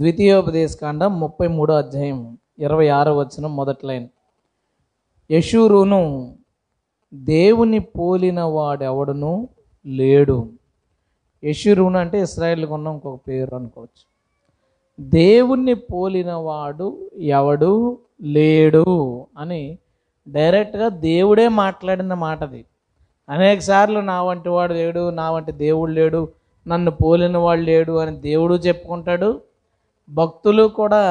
ద్వితీయోపదేశకాండం ముప్పై మూడో అధ్యాయం ఇరవై ఆరో వచ్చిన మొదటి లైన్ యశూరును దేవుని పోలిన వాడెవడను లేడు యశూరును అంటే ఇస్రాయేల్కి ఉన్న ఇంకొక పేరు అనుకోవచ్చు దేవుణ్ణి పోలిన వాడు ఎవడు లేడు అని డైరెక్ట్గా దేవుడే మాట్లాడిన మాటది అనేక సార్లు నా వంటి వాడు లేడు నా వంటి దేవుడు లేడు నన్ను పోలిన వాడు లేడు అని దేవుడు చెప్పుకుంటాడు భక్తులు కూడా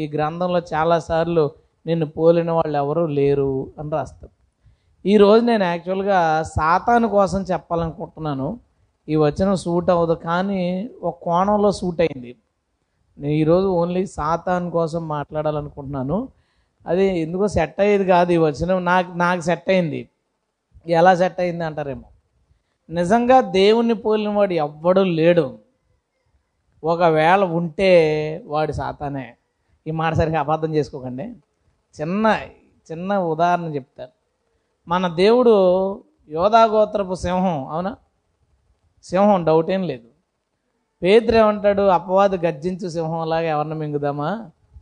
ఈ గ్రంథంలో చాలాసార్లు నిన్ను పోలిన వాళ్ళు ఎవరూ లేరు అని రాస్తారు ఈరోజు నేను యాక్చువల్గా సాతాను కోసం చెప్పాలనుకుంటున్నాను ఈ వచనం సూట్ అవ్వదు కానీ ఒక కోణంలో సూట్ అయింది నేను ఈరోజు ఓన్లీ సాతాన్ కోసం మాట్లాడాలనుకుంటున్నాను అది ఎందుకో సెట్ అయ్యేది కాదు ఈ వచనం నాకు నాకు సెట్ అయింది ఎలా సెట్ అయింది అంటారేమో నిజంగా దేవుణ్ణి పోలినవాడు ఎవ్వడూ లేడు ఒకవేళ ఉంటే వాడు సాతానే ఈ మాట సరిగ్గా అబద్ధం చేసుకోకండి చిన్న చిన్న ఉదాహరణ చెప్తారు మన దేవుడు యోధాగోత్రపు సింహం అవునా సింహం డౌట్ ఏం లేదు పేదరు ఏమంటాడు అపవాది గర్జించు సింహంలాగా ఎవరిని మింగుదామా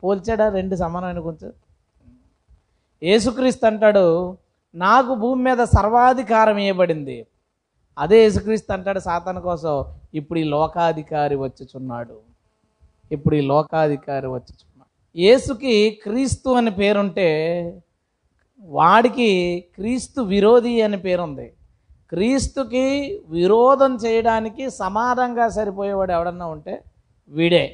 పోల్చాడా రెండు సమానమైన కొంచెం యేసుక్రీస్తు అంటాడు నాకు భూమి మీద సర్వాధికారం ఇవ్వబడింది అదే యేసుక్రీస్తు అంటాడు సాతన కోసం ఇప్పుడు ఈ లోకాధికారి వచ్చుచున్నాడు ఇప్పుడు ఈ లోకాధికారి వచ్చుచున్నాడు యేసుకి క్రీస్తు అని పేరుంటే వాడికి క్రీస్తు విరోధి అని పేరుంది క్రీస్తుకి విరోధం చేయడానికి సమానంగా సరిపోయేవాడు ఎవడన్నా ఉంటే వీడే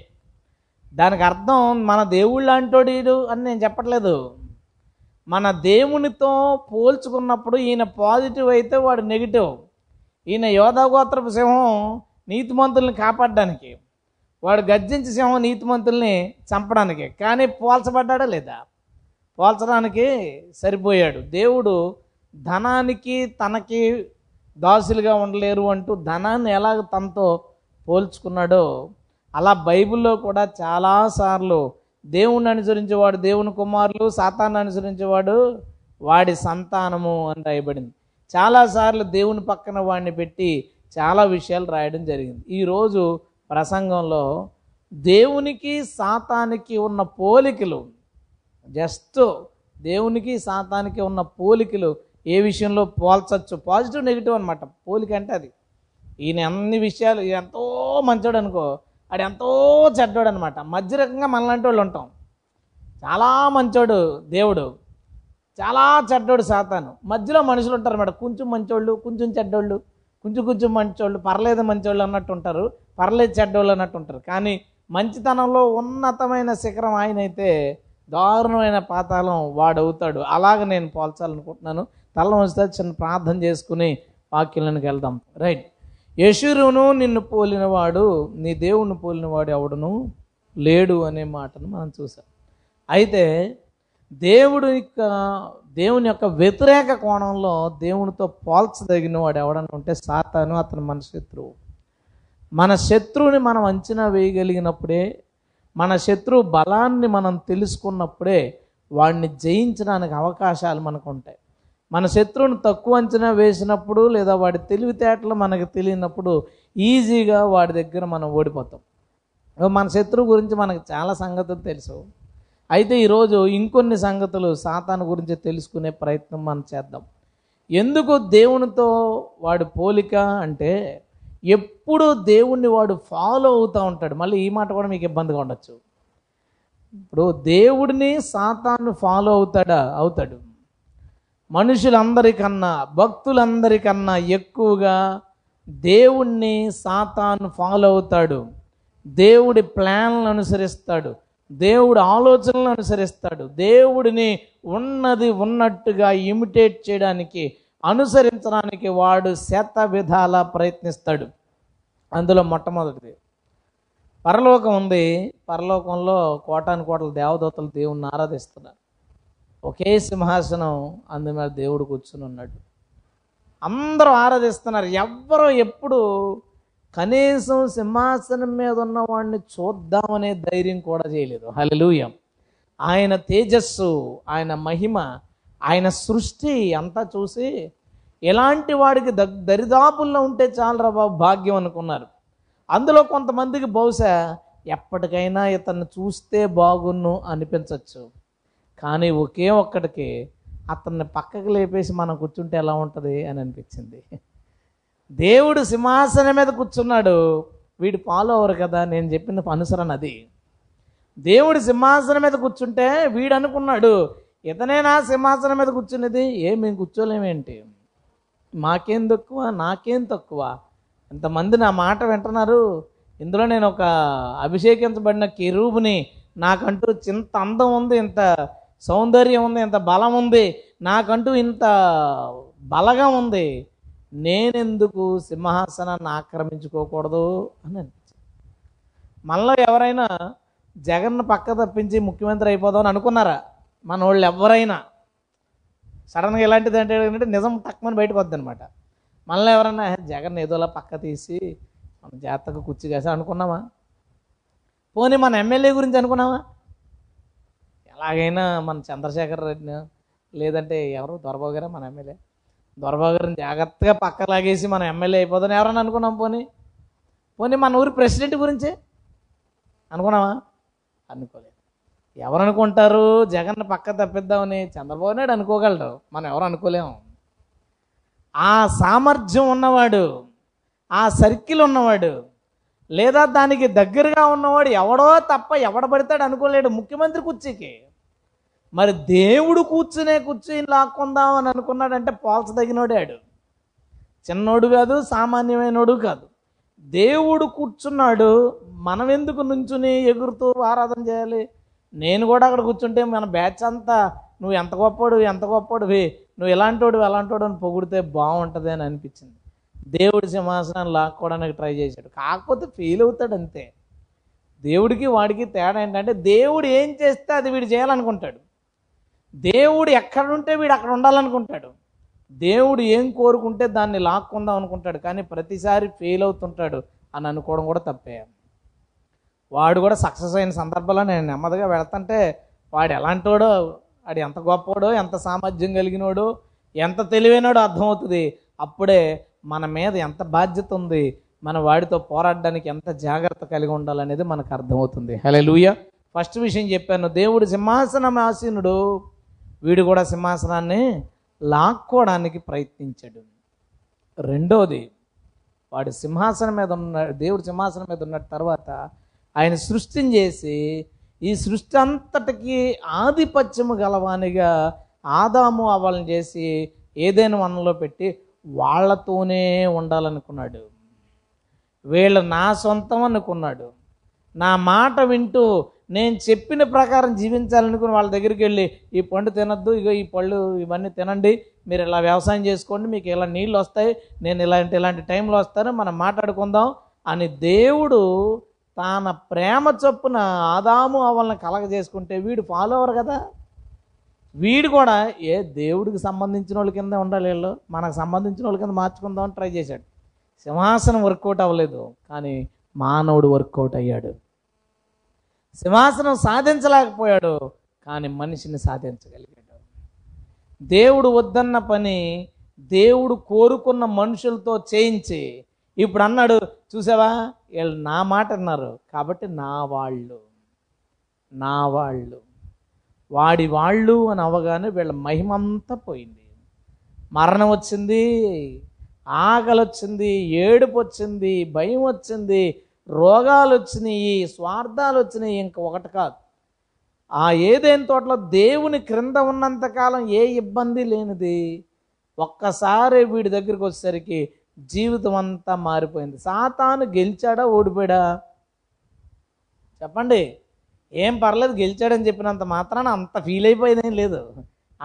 దానికి అర్థం మన దేవుళ్ళు అంటోడీడు అని నేను చెప్పట్లేదు మన దేవునితో పోల్చుకున్నప్పుడు ఈయన పాజిటివ్ అయితే వాడు నెగిటివ్ ఈయన యోధగోత్రపు సింహం నీతిమంతుల్ని కాపాడడానికి వాడు గర్జించి సింహం నీతిమంతుల్ని చంపడానికి కానీ పోల్చబడ్డాడా లేదా పోల్చడానికి సరిపోయాడు దేవుడు ధనానికి తనకి దాసులుగా ఉండలేరు అంటూ ధనాన్ని ఎలాగ తనతో పోల్చుకున్నాడో అలా బైబిల్లో కూడా చాలాసార్లు దేవుణ్ణి అనుసరించేవాడు దేవుని కుమారులు సాతాన్ని అనుసరించేవాడు వాడి సంతానము అని రాయబడింది చాలాసార్లు దేవుని పక్కన వాడిని పెట్టి చాలా విషయాలు రాయడం జరిగింది ఈరోజు ప్రసంగంలో దేవునికి సాతానికి ఉన్న పోలికలు జస్ట్ దేవునికి సాతానికి ఉన్న పోలికలు ఏ విషయంలో పోల్చచ్చు పాజిటివ్ నెగిటివ్ అనమాట పోలిక అంటే అది ఈయన అన్ని విషయాలు ఎంతో మంచోడు అనుకో ఆడు ఎంతో చెడ్డోడు అనమాట మధ్య రకంగా మనలాంటి వాళ్ళు ఉంటాం చాలా మంచోడు దేవుడు చాలా చెడ్డోడు సాతాను మధ్యలో మనుషులు ఉంటారు మేడం కొంచెం మంచోళ్ళు కొంచెం చెడ్డోళ్ళు కొంచెం కొంచెం మంచోళ్ళు పర్లేదు మంచోళ్ళు అన్నట్టు ఉంటారు పర్లేదు చెడ్డోళ్ళు అన్నట్టు ఉంటారు కానీ మంచితనంలో ఉన్నతమైన శిఖరం ఆయన అయితే దారుణమైన పాతాళం వాడవుతాడు అలాగ నేను పోల్చాలనుకుంటున్నాను తల వస్తే చిన్న ప్రార్థన చేసుకుని వాక్యంలోనికి వెళ్దాం రైట్ యశురును నిన్ను పోలినవాడు నీ దేవుణ్ణి పోలినవాడు ఎవడను లేడు అనే మాటను మనం చూసాం అయితే దేవుడు యొక్క దేవుని యొక్క వ్యతిరేక కోణంలో దేవునితో పోల్చదగిన వాడు ఉంటే సాతాను అతను మన శత్రువు మన శత్రువుని మనం అంచనా వేయగలిగినప్పుడే మన శత్రువు బలాన్ని మనం తెలుసుకున్నప్పుడే వాడిని జయించడానికి అవకాశాలు మనకు ఉంటాయి మన శత్రువుని తక్కువ అంచనా వేసినప్పుడు లేదా వాడి తెలివితేటలు మనకు తెలియనప్పుడు ఈజీగా వాడి దగ్గర మనం ఓడిపోతాం మన శత్రువు గురించి మనకు చాలా సంగతులు తెలుసు అయితే ఈరోజు ఇంకొన్ని సంగతులు సాతాను గురించి తెలుసుకునే ప్రయత్నం మనం చేద్దాం ఎందుకు దేవునితో వాడు పోలిక అంటే ఎప్పుడూ దేవుణ్ణి వాడు ఫాలో అవుతూ ఉంటాడు మళ్ళీ ఈ మాట కూడా మీకు ఇబ్బందిగా ఉండొచ్చు ఇప్పుడు దేవుడిని సాతాను ఫాలో అవుతాడా అవుతాడు మనుషులందరికన్నా భక్తులందరికన్నా ఎక్కువగా దేవుణ్ణి సాతాను ఫాలో అవుతాడు దేవుడి ప్లాన్లు అనుసరిస్తాడు దేవుడు ఆలోచనలను అనుసరిస్తాడు దేవుడిని ఉన్నది ఉన్నట్టుగా ఇమిటేట్ చేయడానికి అనుసరించడానికి వాడు శత విధాలా ప్రయత్నిస్తాడు అందులో మొట్టమొదటిది పరలోకం ఉంది పరలోకంలో కోటాను కోటల దేవదూతలు దేవుణ్ణి ఆరాధిస్తున్నారు ఒకే సింహాసనం అందు మీద దేవుడు కూర్చుని ఉన్నాడు అందరూ ఆరాధిస్తున్నారు ఎవ్వరూ ఎప్పుడు కనీసం సింహాసనం మీద ఉన్నవాడిని చూద్దామనే ధైర్యం కూడా చేయలేదు హలలుయం ఆయన తేజస్సు ఆయన మహిమ ఆయన సృష్టి అంతా చూసి ఎలాంటి వాడికి దరిదాపుల్లో ఉంటే చాలరా బాబు భాగ్యం అనుకున్నారు అందులో కొంతమందికి బహుశా ఎప్పటికైనా ఇతన్ని చూస్తే బాగున్ను అనిపించవచ్చు కానీ ఒకే ఒక్కడికి అతన్ని పక్కకు లేపేసి మనం కూర్చుంటే ఎలా ఉంటుంది అని అనిపించింది దేవుడు సింహాసనం మీద కూర్చున్నాడు వీడు ఫాలో అవ్వరు కదా నేను చెప్పిన అనుసరణ అది దేవుడు సింహాసనం మీద కూర్చుంటే వీడు అనుకున్నాడు ఇతనేనా సింహాసనం మీద కూర్చున్నది ఏ మేము కూర్చోలేమేంటి మాకేం తక్కువ నాకేం తక్కువ ఇంతమంది నా మాట వింటున్నారు ఇందులో నేను ఒక అభిషేకించబడిన కిరూబుని నాకంటూ ఇంత అందం ఉంది ఇంత సౌందర్యం ఉంది ఇంత బలం ఉంది నాకంటూ ఇంత బలగా ఉంది నేనెందుకు సింహాసనాన్ని ఆక్రమించుకోకూడదు అని అనిపించింది మనలో ఎవరైనా జగన్ పక్క తప్పించి ముఖ్యమంత్రి అయిపోదామని అనుకున్నారా మన వాళ్ళు ఎవరైనా సడన్గా ఎలాంటిది అంటే ఏంటంటే నిజం తక్కువని బయటకు వద్దనమాట అనమాట మనలో ఎవరైనా జగన్ ఏదోలా పక్క తీసి మనం జాగ్రత్తగా కుర్చీ చేసా అనుకున్నామా పోనీ మన ఎమ్మెల్యే గురించి అనుకున్నామా ఎలాగైనా మన చంద్రశేఖర్ రెడ్డిని లేదంటే ఎవరు దొరబాబు గారా మన ఎమ్మెల్యే దొరబాబు గారిని జాగ్రత్తగా పక్క లాగేసి మనం ఎమ్మెల్యే అయిపోదని ఎవరన్నా అనుకున్నాం పోనీ పోనీ మన ఊరి ప్రెసిడెంట్ గురించే అనుకున్నామా అనుకోలేదు ఎవరు అనుకుంటారు జగన్ పక్క తప్పిద్దామని చంద్రబాబు నాయుడు అనుకోగలరు మనం ఎవరు అనుకోలేము ఆ సామర్థ్యం ఉన్నవాడు ఆ సర్కిల్ ఉన్నవాడు లేదా దానికి దగ్గరగా ఉన్నవాడు ఎవడో తప్ప ఎవడ పడతాడు అనుకోలేడు ముఖ్యమంత్రి కుర్చీకి మరి దేవుడు కూర్చునే కూర్చుని లాక్కుందాం అని అనుకున్నాడంటే పోల్చదగినోడాడు చిన్నోడు కాదు సామాన్యమైనోడు కాదు దేవుడు కూర్చున్నాడు మనం ఎందుకు నుంచుని ఎగురుతూ ఆరాధన చేయాలి నేను కూడా అక్కడ కూర్చుంటే మన బ్యాచ్ అంతా నువ్వు ఎంత గొప్పడు ఎంత గొప్పడు నువ్వు ఎలాంటి ఎలాంటోడు అని పొగిడితే బాగుంటుంది అని అనిపించింది దేవుడి సింహాసనాన్ని లాక్కోవడానికి ట్రై చేశాడు కాకపోతే ఫెయిల్ అవుతాడు అంతే దేవుడికి వాడికి తేడా ఏంటంటే దేవుడు ఏం చేస్తే అది వీడు చేయాలనుకుంటాడు దేవుడు ఎక్కడుంటే వీడు అక్కడ ఉండాలనుకుంటాడు దేవుడు ఏం కోరుకుంటే దాన్ని లాక్కుందాం అనుకుంటాడు కానీ ప్రతిసారి ఫెయిల్ అవుతుంటాడు అని అనుకోవడం కూడా తప్పే వాడు కూడా సక్సెస్ అయిన సందర్భంలో నేను నెమ్మదిగా వెళ్తుంటే వాడు ఎలాంటోడో వాడు ఎంత గొప్పోడో ఎంత సామర్థ్యం కలిగినోడో ఎంత తెలివైనడో అర్థమవుతుంది అప్పుడే మన మీద ఎంత బాధ్యత ఉంది మన వాడితో పోరాడడానికి ఎంత జాగ్రత్త కలిగి ఉండాలనేది మనకు అర్థమవుతుంది హలే లూయ ఫస్ట్ విషయం చెప్పాను దేవుడు సింహాసనం ఆసీనుడు వీడు కూడా సింహాసనాన్ని లాక్కోవడానికి ప్రయత్నించాడు రెండోది వాడు సింహాసనం మీద ఉన్న దేవుడు సింహాసనం మీద ఉన్న తర్వాత ఆయన సృష్టిని చేసి ఈ సృష్టి అంతటికి ఆధిపత్యము గలవానిగా ఆదాము అవ్వాలని చేసి ఏదైనా వనంలో పెట్టి వాళ్ళతోనే ఉండాలనుకున్నాడు వీళ్ళు నా సొంతం అనుకున్నాడు నా మాట వింటూ నేను చెప్పిన ప్రకారం జీవించాలనుకుని వాళ్ళ దగ్గరికి వెళ్ళి ఈ పండు తినద్దు ఇగో ఈ పళ్ళు ఇవన్నీ తినండి మీరు ఇలా వ్యవసాయం చేసుకోండి మీకు ఇలా నీళ్ళు వస్తాయి నేను ఇలాంటి ఇలాంటి టైంలో వస్తాను మనం మాట్లాడుకుందాం అని దేవుడు తన ప్రేమ చొప్పున ఆదాము అవల్ని కలగజేసుకుంటే వీడు ఫాలోవర్ కదా వీడు కూడా ఏ దేవుడికి సంబంధించిన వాళ్ళ కింద ఉండాలి వీళ్ళు మనకు సంబంధించిన వాళ్ళ కింద మార్చుకుందామని ట్రై చేశాడు సింహాసనం వర్కౌట్ అవ్వలేదు కానీ మానవుడు వర్కౌట్ అయ్యాడు సింహాసనం సాధించలేకపోయాడు కానీ మనిషిని సాధించగలిగాడు దేవుడు వద్దన్న పని దేవుడు కోరుకున్న మనుషులతో చేయించి ఇప్పుడు అన్నాడు చూసావా వీళ్ళు నా మాట అన్నారు కాబట్టి నా వాళ్ళు నా వాళ్ళు వాడి వాళ్ళు అని అవగానే వీళ్ళ మహిమంతా పోయింది మరణం వచ్చింది ఆకలి వచ్చింది ఏడుపు వచ్చింది భయం వచ్చింది రోగాలు వచ్చినాయి స్వార్థాలు వచ్చినాయి ఇంక ఒకటి కాదు ఆ ఏదైన తోటలో దేవుని క్రింద ఉన్నంతకాలం ఏ ఇబ్బంది లేనిది ఒక్కసారి వీడి దగ్గరికి వచ్చేసరికి జీవితం అంతా మారిపోయింది సాతాను గెలిచాడా ఓడిపోయాడా చెప్పండి ఏం పర్లేదు గెలిచాడని చెప్పినంత మాత్రాన అంత ఫీల్ అయిపోయేదేం లేదు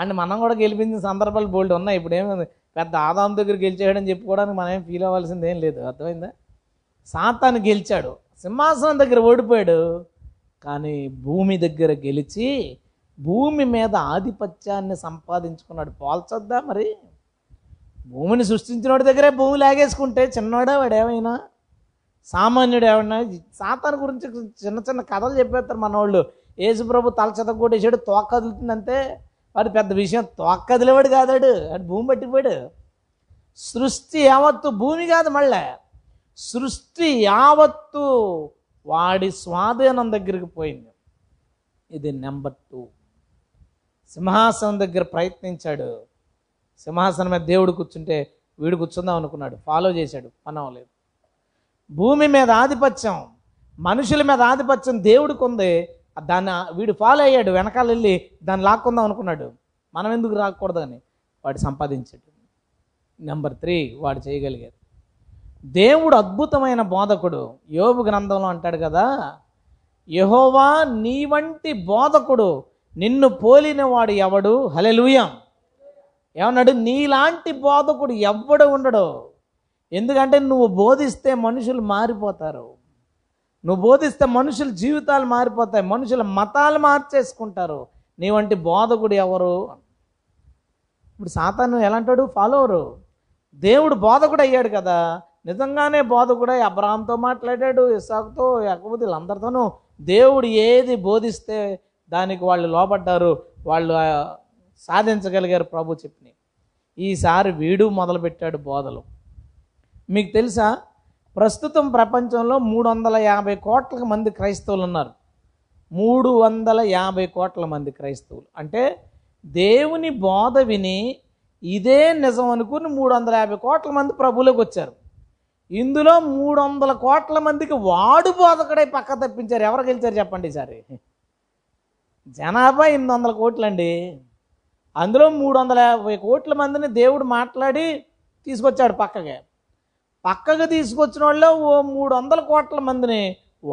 అండ్ మనం కూడా గెలిపించిన సందర్భాలు బోల్డ్ ఉన్నాయి ఇప్పుడు ఏమి పెద్ద ఆదాం దగ్గర గెలిచాడని చెప్పుకోవడానికి మనం ఏం ఫీల్ అవ్వాల్సింది ఏం లేదు అర్థమైందా సాతాను గెలిచాడు సింహాసనం దగ్గర ఓడిపోయాడు కానీ భూమి దగ్గర గెలిచి భూమి మీద ఆధిపత్యాన్ని సంపాదించుకున్నాడు పోల్చొద్దా మరి భూమిని సృష్టించిన వాడి దగ్గరే భూమి లాగేసుకుంటే చిన్నవాడే వాడు ఏమైనా సామాన్యుడు ఏమన్నా సాతాను గురించి చిన్న చిన్న కథలు చెప్పేస్తారు మనోళ్ళు యేసుప్రభు తల చెత కొట్టేసాడు తోక కదులుతుందంటే వాడు పెద్ద విషయం తోక కదిలేవాడు కాదాడు వాడు భూమి పట్టిపోయాడు సృష్టి యావత్తు భూమి కాదు మళ్ళీ సృష్టి యావత్తు వాడి స్వాధీనం దగ్గరికి పోయింది ఇది నెంబర్ టూ సింహాసనం దగ్గర ప్రయత్నించాడు సింహాసనం మీద దేవుడు కూర్చుంటే వీడు కూర్చుందాం అనుకున్నాడు ఫాలో చేశాడు పనవలేదు భూమి మీద ఆధిపత్యం మనుషుల మీద ఆధిపత్యం దేవుడికి ఉంది దాన్ని వీడు ఫాలో అయ్యాడు వెనకాల వెళ్ళి దాన్ని లాక్కుందాం అనుకున్నాడు మనం ఎందుకు రాకూడదని వాడు సంపాదించాడు నెంబర్ త్రీ వాడు చేయగలిగారు దేవుడు అద్భుతమైన బోధకుడు యోబు గ్రంథంలో అంటాడు కదా యహోవా నీ వంటి బోధకుడు నిన్ను పోలినవాడు ఎవడు హలెలుయం ఏమన్నాడు నీలాంటి బోధకుడు ఎవడు ఉండడు ఎందుకంటే నువ్వు బోధిస్తే మనుషులు మారిపోతారు నువ్వు బోధిస్తే మనుషుల జీవితాలు మారిపోతాయి మనుషుల మతాలు మార్చేసుకుంటారు నీ వంటి బోధకుడు ఎవరు ఇప్పుడు సాతాను ఎలాంటాడు ఫాలోవరు దేవుడు బోధకుడు అయ్యాడు కదా నిజంగానే బోధ కూడా అబ్రహాంతో మాట్లాడాడు ఇసాకుతో యాకపోతే వీళ్ళందరితోనూ దేవుడు ఏది బోధిస్తే దానికి వాళ్ళు లోపడ్డారు వాళ్ళు సాధించగలిగారు ప్రభు చెప్పిన ఈసారి వీడు మొదలుపెట్టాడు బోధలు మీకు తెలుసా ప్రస్తుతం ప్రపంచంలో మూడు వందల యాభై కోట్ల మంది క్రైస్తవులు ఉన్నారు మూడు వందల యాభై కోట్ల మంది క్రైస్తవులు అంటే దేవుని బోధ విని ఇదే నిజం అనుకుని మూడు వందల యాభై కోట్ల మంది ప్రభువులకు వచ్చారు ఇందులో మూడు వందల కోట్ల మందికి వాడు బోధకుడై పక్క తప్పించారు ఎవరు గెలిచారు చెప్పండి సరే జనాభా ఎనిమిది వందల కోట్లండి అందులో మూడు వందల యాభై కోట్ల మందిని దేవుడు మాట్లాడి తీసుకొచ్చాడు పక్కకి పక్కకు తీసుకొచ్చిన వాళ్ళు ఓ మూడు వందల కోట్ల మందిని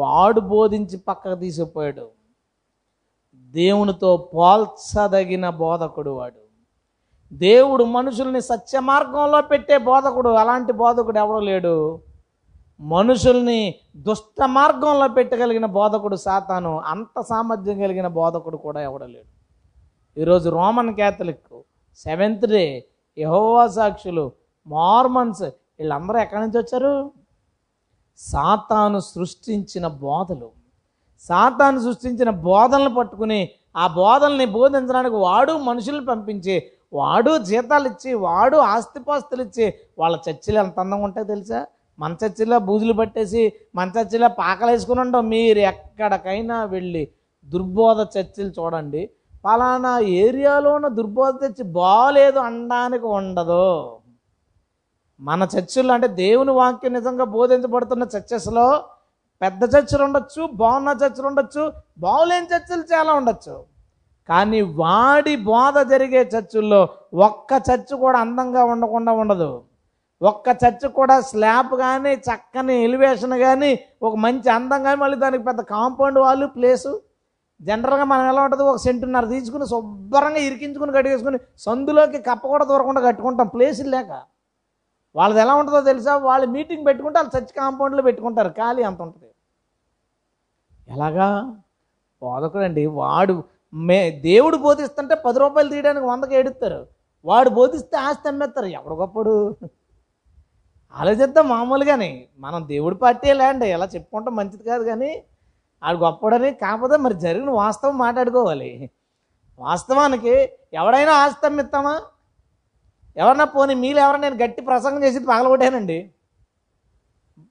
వాడు బోధించి పక్కకు తీసుకుపోయాడు దేవునితో పోల్చదగిన బోధకుడు వాడు దేవుడు మనుషుల్ని సత్య మార్గంలో పెట్టే బోధకుడు అలాంటి బోధకుడు ఎవడో లేడు మనుషుల్ని దుష్ట మార్గంలో పెట్టగలిగిన బోధకుడు సాతాను అంత సామర్థ్యం కలిగిన బోధకుడు కూడా ఎవడలేడు ఈరోజు రోమన్ క్యాథలిక్ సెవెంత్ డే యహోవా సాక్షులు మార్మన్స్ వీళ్ళందరూ ఎక్కడి నుంచి వచ్చారు సాతాను సృష్టించిన బోధలు సాతాను సృష్టించిన బోధనలు పట్టుకుని ఆ బోధల్ని బోధించడానికి వాడు మనుషుల్ని పంపించి వాడు జీతాలు ఇచ్చి వాడు ఆస్తిపాస్తులు ఇచ్చి వాళ్ళ చర్చిలు ఎంత అందంగా ఉంటాయో తెలుసా మన చర్చిలో బూజులు పట్టేసి మన చర్చిలో పాకలు వేసుకుని ఉండవు మీరు ఎక్కడికైనా వెళ్ళి దుర్బోధ చర్చిలు చూడండి పలానా ఏరియాలోన దుర్బోధ చర్చి బాగాలేదు అనడానికి ఉండదు మన చర్చిల్లో అంటే దేవుని వాక్యం నిజంగా బోధించబడుతున్న చర్చెస్లో పెద్ద చర్చలు ఉండొచ్చు బాగున్న చర్చలు ఉండొచ్చు బాగులేని చర్చలు చాలా ఉండొచ్చు కానీ వాడి బోధ జరిగే చర్చుల్లో ఒక్క చర్చ్ కూడా అందంగా ఉండకుండా ఉండదు ఒక్క చర్చ్ కూడా స్లాబ్ కానీ చక్కని ఎలివేషన్ కానీ ఒక మంచి అందం కానీ మళ్ళీ దానికి పెద్ద కాంపౌండ్ వాళ్ళు ప్లేసు జనరల్గా మనం ఎలా ఉంటుంది ఒక సెంటున్నర తీసుకుని శుభ్రంగా ఇరికించుకుని కట్టుకేసుకుని సందులోకి కప్ప కూడా దూరకుండా కట్టుకుంటాం ప్లేస్ లేక వాళ్ళది ఎలా ఉంటుందో తెలుసా వాళ్ళు మీటింగ్ పెట్టుకుంటే వాళ్ళు చర్చ్ కాంపౌండ్లో పెట్టుకుంటారు ఖాళీ అంత ఉంటుంది ఎలాగా బోధకుడు అండి వాడు మే దేవుడు బోధిస్తుంటే పది రూపాయలు తీయడానికి వందకి ఏడుస్తారు వాడు బోధిస్తే ఆస్తి అమ్మేస్తారు ఎవడికప్పుడు ఆలోచిద్దాం మామూలుగానే మనం దేవుడి పార్టీ లేండి ఎలా చెప్పుకుంటాం మంచిది కాదు కానీ వాడు గొప్పడని కాకపోతే మరి జరిగిన వాస్తవం మాట్లాడుకోవాలి వాస్తవానికి ఎవడైనా ఆస్తి అమ్మిస్తామా ఎవరన్నా పోనీ మీరు ఎవరైనా నేను గట్టి ప్రసంగం చేసి పగలగొట్టానండి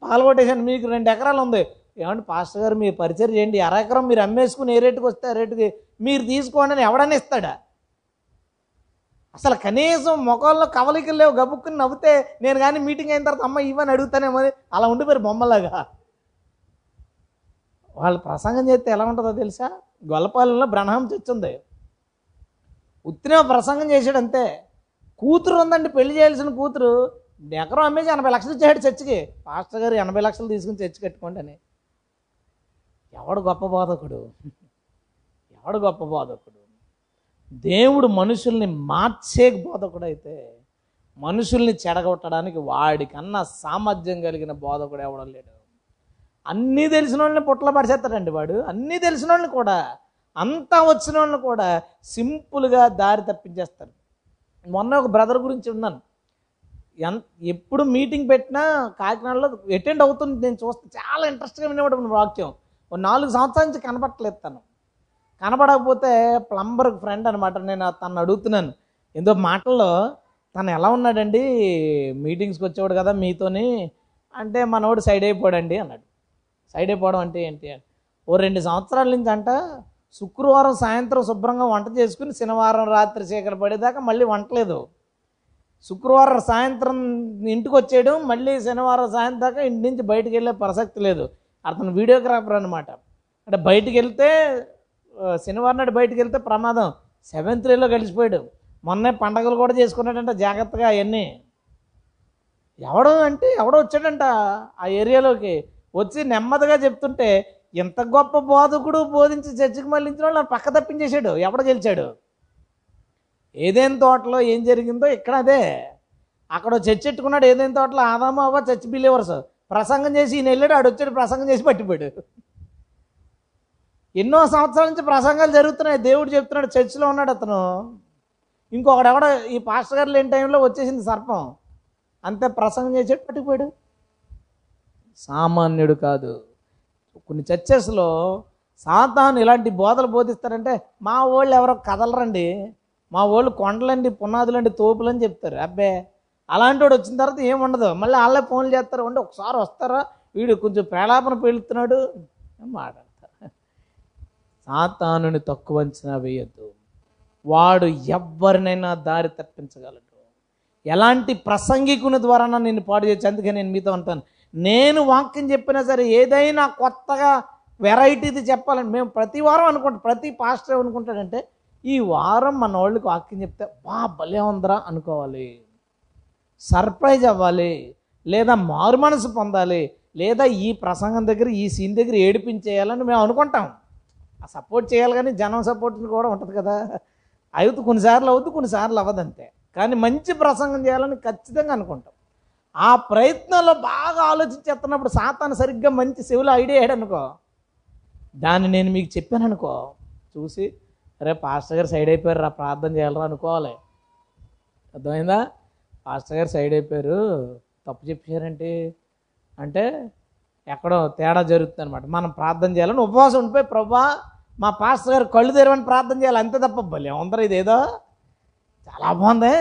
పగలగొట్టేసాను మీకు రెండు ఎకరాలు ఉంది ఏమంటే పాస్టర్ గారు మీ పరిచయం చేయండి ఎకరం మీరు అమ్మేసుకుని ఏ రేటుకి వస్తే ఆ రేటుకి మీరు తీసుకోండి అని ఎవడని ఇస్తాడా అసలు కనీసం మొఖంలో కవలికి లేవు గబుక్కుని నవ్వుతే నేను కానీ మీటింగ్ అయిన తర్వాత అమ్మ ఇవని అడుగుతానేమో అలా ఉండిపోయారు బొమ్మలాగా వాళ్ళు ప్రసంగం చేస్తే ఎలా ఉంటుందో తెలుసా గొల్లపాలెంలో బ్రహ్మం చర్చ ఉంది ఉత్తినే ప్రసంగం చేశాడు అంతే కూతురు ఉందండి పెళ్లి చేయాల్సిన కూతురు ఎకరం అమ్మేసి ఎనభై లక్షలు ఇచ్చాడు చర్చికి పాస్టర్ గారు ఎనభై లక్షలు తీసుకుని చర్చి కట్టుకోండి అని ఎవడు గొప్ప బోధకుడు ఎవడు గొప్ప బోధకుడు దేవుడు మనుషుల్ని మార్చే బోధకుడైతే మనుషుల్ని చెడగొట్టడానికి వాడికన్నా సామర్థ్యం కలిగిన బోధకుడు ఎవడం లేడు అన్నీ తెలిసిన వాళ్ళని పుట్ల పరిచేస్తాడండి వాడు అన్నీ తెలిసిన వాళ్ళని కూడా అంతా వచ్చిన వాళ్ళని కూడా సింపుల్గా దారి తప్పించేస్తాడు మొన్న ఒక బ్రదర్ గురించి ఉన్నాను ఎంత ఎప్పుడు మీటింగ్ పెట్టినా కాకినాడలో అటెండ్ అవుతుంది నేను చూస్తే చాలా ఇంట్రెస్ట్గా వినేవాడు వాక్యం ఓ నాలుగు సంవత్సరాల నుంచి కనపట్టలేదు తను కనపడకపోతే ప్లంబర్ ఫ్రెండ్ అనమాట నేను తను అడుగుతున్నాను ఎంతో మాటల్లో తను ఎలా ఉన్నాడండి మీటింగ్స్కి వచ్చేవాడు కదా మీతోని అంటే మనోడు సైడ్ అయిపోయాడండి అన్నాడు సైడ్ అయిపోవడం అంటే ఏంటి అని ఓ రెండు సంవత్సరాల నుంచి అంట శుక్రవారం సాయంత్రం శుభ్రంగా వంట చేసుకుని శనివారం రాత్రి చీకటి పడేదాకా మళ్ళీ వంటలేదు శుక్రవారం సాయంత్రం ఇంటికి వచ్చేయడం మళ్ళీ శనివారం సాయంత్రం దాకా ఇంటి నుంచి బయటకు వెళ్ళే ప్రసక్తి లేదు అతను వీడియోగ్రాఫర్ అనమాట అంటే బయటికి వెళ్తే శనివారం నాడు బయటికి వెళ్తే ప్రమాదం సెవెంత్ త్రీలో కలిసిపోయాడు మొన్నే పండగలు కూడా చేసుకున్నాడంటే జాగ్రత్తగా అవన్నీ ఎవడో అంటే ఎవడో వచ్చాడంట ఆ ఏరియాలోకి వచ్చి నెమ్మదిగా చెప్తుంటే ఇంత గొప్ప బోధకుడు బోధించి చర్చికి మళ్ళించిన వాళ్ళు పక్క తప్పించేశాడు ఎవడ గెలిచాడు ఏదేం తోటలో ఏం జరిగిందో ఇక్కడ అదే అక్కడ చర్చెట్టుకున్నాడు ఏదేం తోటలో ఆదాము అవ్వ చర్చి బిలీవర్స్ ప్రసంగం చేసి ఈయన వెళ్ళాడు ఆడు వచ్చాడు ప్రసంగం చేసి పట్టిపోయాడు ఎన్నో సంవత్సరాల నుంచి ప్రసంగాలు జరుగుతున్నాయి దేవుడు చెప్తున్నాడు చర్చిలో ఉన్నాడు అతను ఇంకొకడెవడ ఈ పాస్టర్ గారు లేని టైంలో వచ్చేసింది సర్పం అంతే ప్రసంగం చేసేట్టు పట్టుకుపోయాడు సామాన్యుడు కాదు కొన్ని చర్చెస్లో సాతాను ఇలాంటి బోధలు బోధిస్తారంటే మా వాళ్ళు ఎవరో కదలరండి మా వాళ్ళు కొండలండి పునాదులండి తోపులని చెప్తారు అబ్బే అలాంటి వాడు వచ్చిన తర్వాత ఏం ఉండదు మళ్ళీ వాళ్ళే ఫోన్లు చేస్తారు అంటే ఒకసారి వస్తారా వీడు కొంచెం ప్రేలాపన పెళ్తున్నాడు మాట్లాడతారు సాతానుని తక్కువ అంచనా వేయద్దు వాడు ఎవరినైనా దారి తప్పించగలడు ఎలాంటి ప్రసంగికుని ద్వారా నేను పాడు చేయొచ్చు అందుకే నేను మీతో అంటాను నేను వాక్యం చెప్పినా సరే ఏదైనా కొత్తగా వెరైటీది చెప్పాలని మేము ప్రతి వారం అనుకుంటాం ప్రతి పాస్టర్ అనుకుంటాడంటే ఈ వారం మన వాళ్ళకి వాక్యం చెప్తే బా భలే ఉందరా అనుకోవాలి సర్ప్రైజ్ అవ్వాలి లేదా మారు మనసు పొందాలి లేదా ఈ ప్రసంగం దగ్గర ఈ సీన్ దగ్గర ఏడిపించేయాలని మేము అనుకుంటాం ఆ సపోర్ట్ చేయాలి కానీ జనం సపోర్ట్ కూడా ఉంటుంది కదా అవుతూ కొన్నిసార్లు అవుతూ కొన్నిసార్లు అవ్వదంతే కానీ మంచి ప్రసంగం చేయాలని ఖచ్చితంగా అనుకుంటాం ఆ ప్రయత్నంలో బాగా ఆలోచించేస్తున్నప్పుడు సాతాను సరిగ్గా మంచి శివులు ఐడియా అనుకో దాన్ని నేను మీకు చెప్పాను అనుకో చూసి రే పాస్టర్ గారు సైడ్ అయిపోయారు రా ప్రార్థన చేయాలరా అనుకోవాలి అర్థమైందా పాస్టర్ గారు సైడ్ అయిపోయారు తప్పు చెప్పారంటే అంటే ఎక్కడో తేడా జరుగుతుంది అనమాట మనం ప్రార్థన చేయాలని ఉపవాసం ఉండిపోయి ప్రభా మా పాస్టర్ గారు కళ్ళు తెరవని ప్రార్థన చేయాలి అంతే తప్ప భలే ఉందరు ఇదేదో చాలా బాగుంది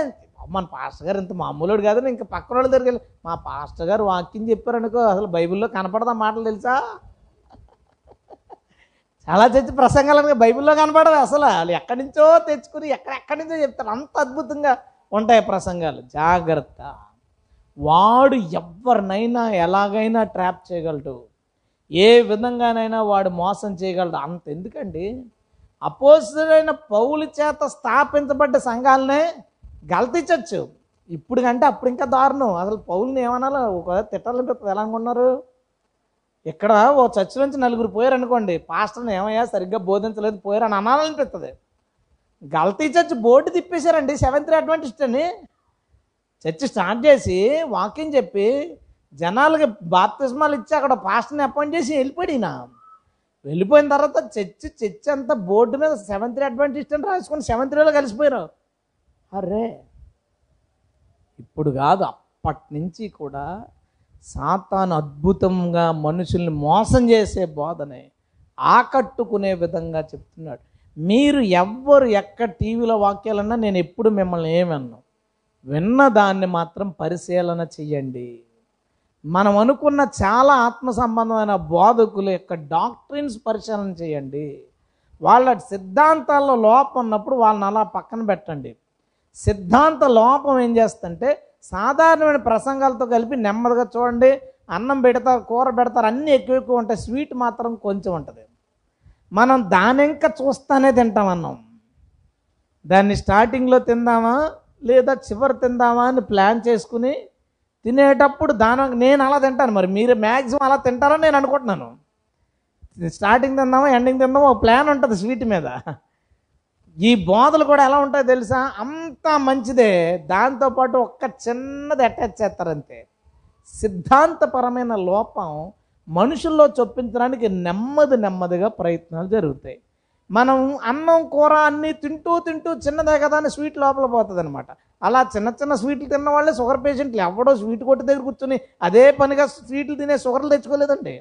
మన పాస్టర్ గారు ఇంత మామూలుడు కాదని ఇంకా పక్కన వాళ్ళు దొరికే మా పాస్టర్ గారు వాక్యం చెప్పారనుకో అసలు బైబిల్లో కనపడదా మాటలు తెలుసా చాలా చచ్చి ప్రసంగాలు బైబిల్లో కనపడదు అసలు వాళ్ళు ఎక్కడి నుంచో తెచ్చుకుని ఎక్కడెక్కడి నుంచో చెప్తారు అంత అద్భుతంగా ఉంటాయి ప్రసంగాలు జాగ్రత్త వాడు ఎవరినైనా ఎలాగైనా ట్రాప్ చేయగలడు ఏ విధంగానైనా వాడు మోసం చేయగలడు అంత ఎందుకండి అపోజిడైన పౌలు చేత స్థాపించబడ్డ సంఘాలనే గల్తించవచ్చు ఇప్పుడు కంటే అప్పుడు ఇంకా దారుణం అసలు పౌల్ని ఏమన్నా ఒక తిట్టాలంటే ఎలాగొన్నారు ఇక్కడ ఓ చర్చి నుంచి నలుగురు పోయారు అనుకోండి పాస్టర్ని ఏమయ్యా సరిగ్గా బోధించలేదు పోయారు అని అనాలనిపిస్తుంది గల్తీ చర్చ్ బోర్డు తిప్పేశారండి సెవెంత్ అడ్వాంటిస్ట్ అని చర్చ్ స్టార్ట్ చేసి వాకింగ్ చెప్పి జనాలకి బాప్తిస్మాలు ఇచ్చి అక్కడ పాస్టర్ని అపాయింట్ చేసి వెళ్ళిపోయినా వెళ్ళిపోయిన తర్వాత చర్చ్ చర్చ్ అంతా బోర్డు మీద సెవెంత్ అడ్వాంటిస్ట్ అని రాసుకొని సెవెంత్ త్రీలో కలిసిపోయారు అరే ఇప్పుడు కాదు అప్పటి నుంచి కూడా సాతాను అద్భుతంగా మనుషుల్ని మోసం చేసే బోధనే ఆకట్టుకునే విధంగా చెప్తున్నాడు మీరు ఎవ్వరు ఎక్కడ టీవీలో వాక్యాలన్నా నేను ఎప్పుడు మిమ్మల్ని ఏమన్నా విన్న దాన్ని మాత్రం పరిశీలన చెయ్యండి మనం అనుకున్న చాలా ఆత్మ సంబంధమైన బోధకులు యొక్క డాక్టరీన్స్ పరిశీలన చేయండి వాళ్ళ సిద్ధాంతాల్లో లోపం ఉన్నప్పుడు వాళ్ళని అలా పక్కన పెట్టండి సిద్ధాంత లోపం ఏం చేస్తుంటే సాధారణమైన ప్రసంగాలతో కలిపి నెమ్మదిగా చూడండి అన్నం పెడతారు కూర పెడతారు అన్నీ ఎక్కువ ఎక్కువ ఉంటాయి స్వీట్ మాత్రం కొంచెం ఉంటుంది మనం దాని ఇంకా చూస్తానే తింటాం అన్నాం దాన్ని స్టార్టింగ్లో తిందామా లేదా చివరి తిందామా అని ప్లాన్ చేసుకుని తినేటప్పుడు దాని నేను అలా తింటాను మరి మీరు మ్యాక్సిమం అలా తింటారని నేను అనుకుంటున్నాను స్టార్టింగ్ తిందామా ఎండింగ్ తిందామా ఒక ప్లాన్ ఉంటుంది స్వీట్ మీద ఈ బోధలు కూడా ఎలా ఉంటాయో తెలుసా అంతా మంచిదే దాంతోపాటు ఒక్క చిన్నది అటాచ్ చేస్తారంతే సిద్ధాంతపరమైన లోపం మనుషుల్లో చొప్పించడానికి నెమ్మది నెమ్మదిగా ప్రయత్నాలు జరుగుతాయి మనం అన్నం కూర అన్నీ తింటూ తింటూ చిన్నదే కదా అని స్వీట్ లోపల పోతుంది అనమాట అలా చిన్న చిన్న స్వీట్లు తిన్న వాళ్ళే షుగర్ పేషెంట్లు ఎవడో స్వీట్ కొట్టి దగ్గర కూర్చొని అదే పనిగా స్వీట్లు తినే షుగర్లు తెచ్చుకోలేదండి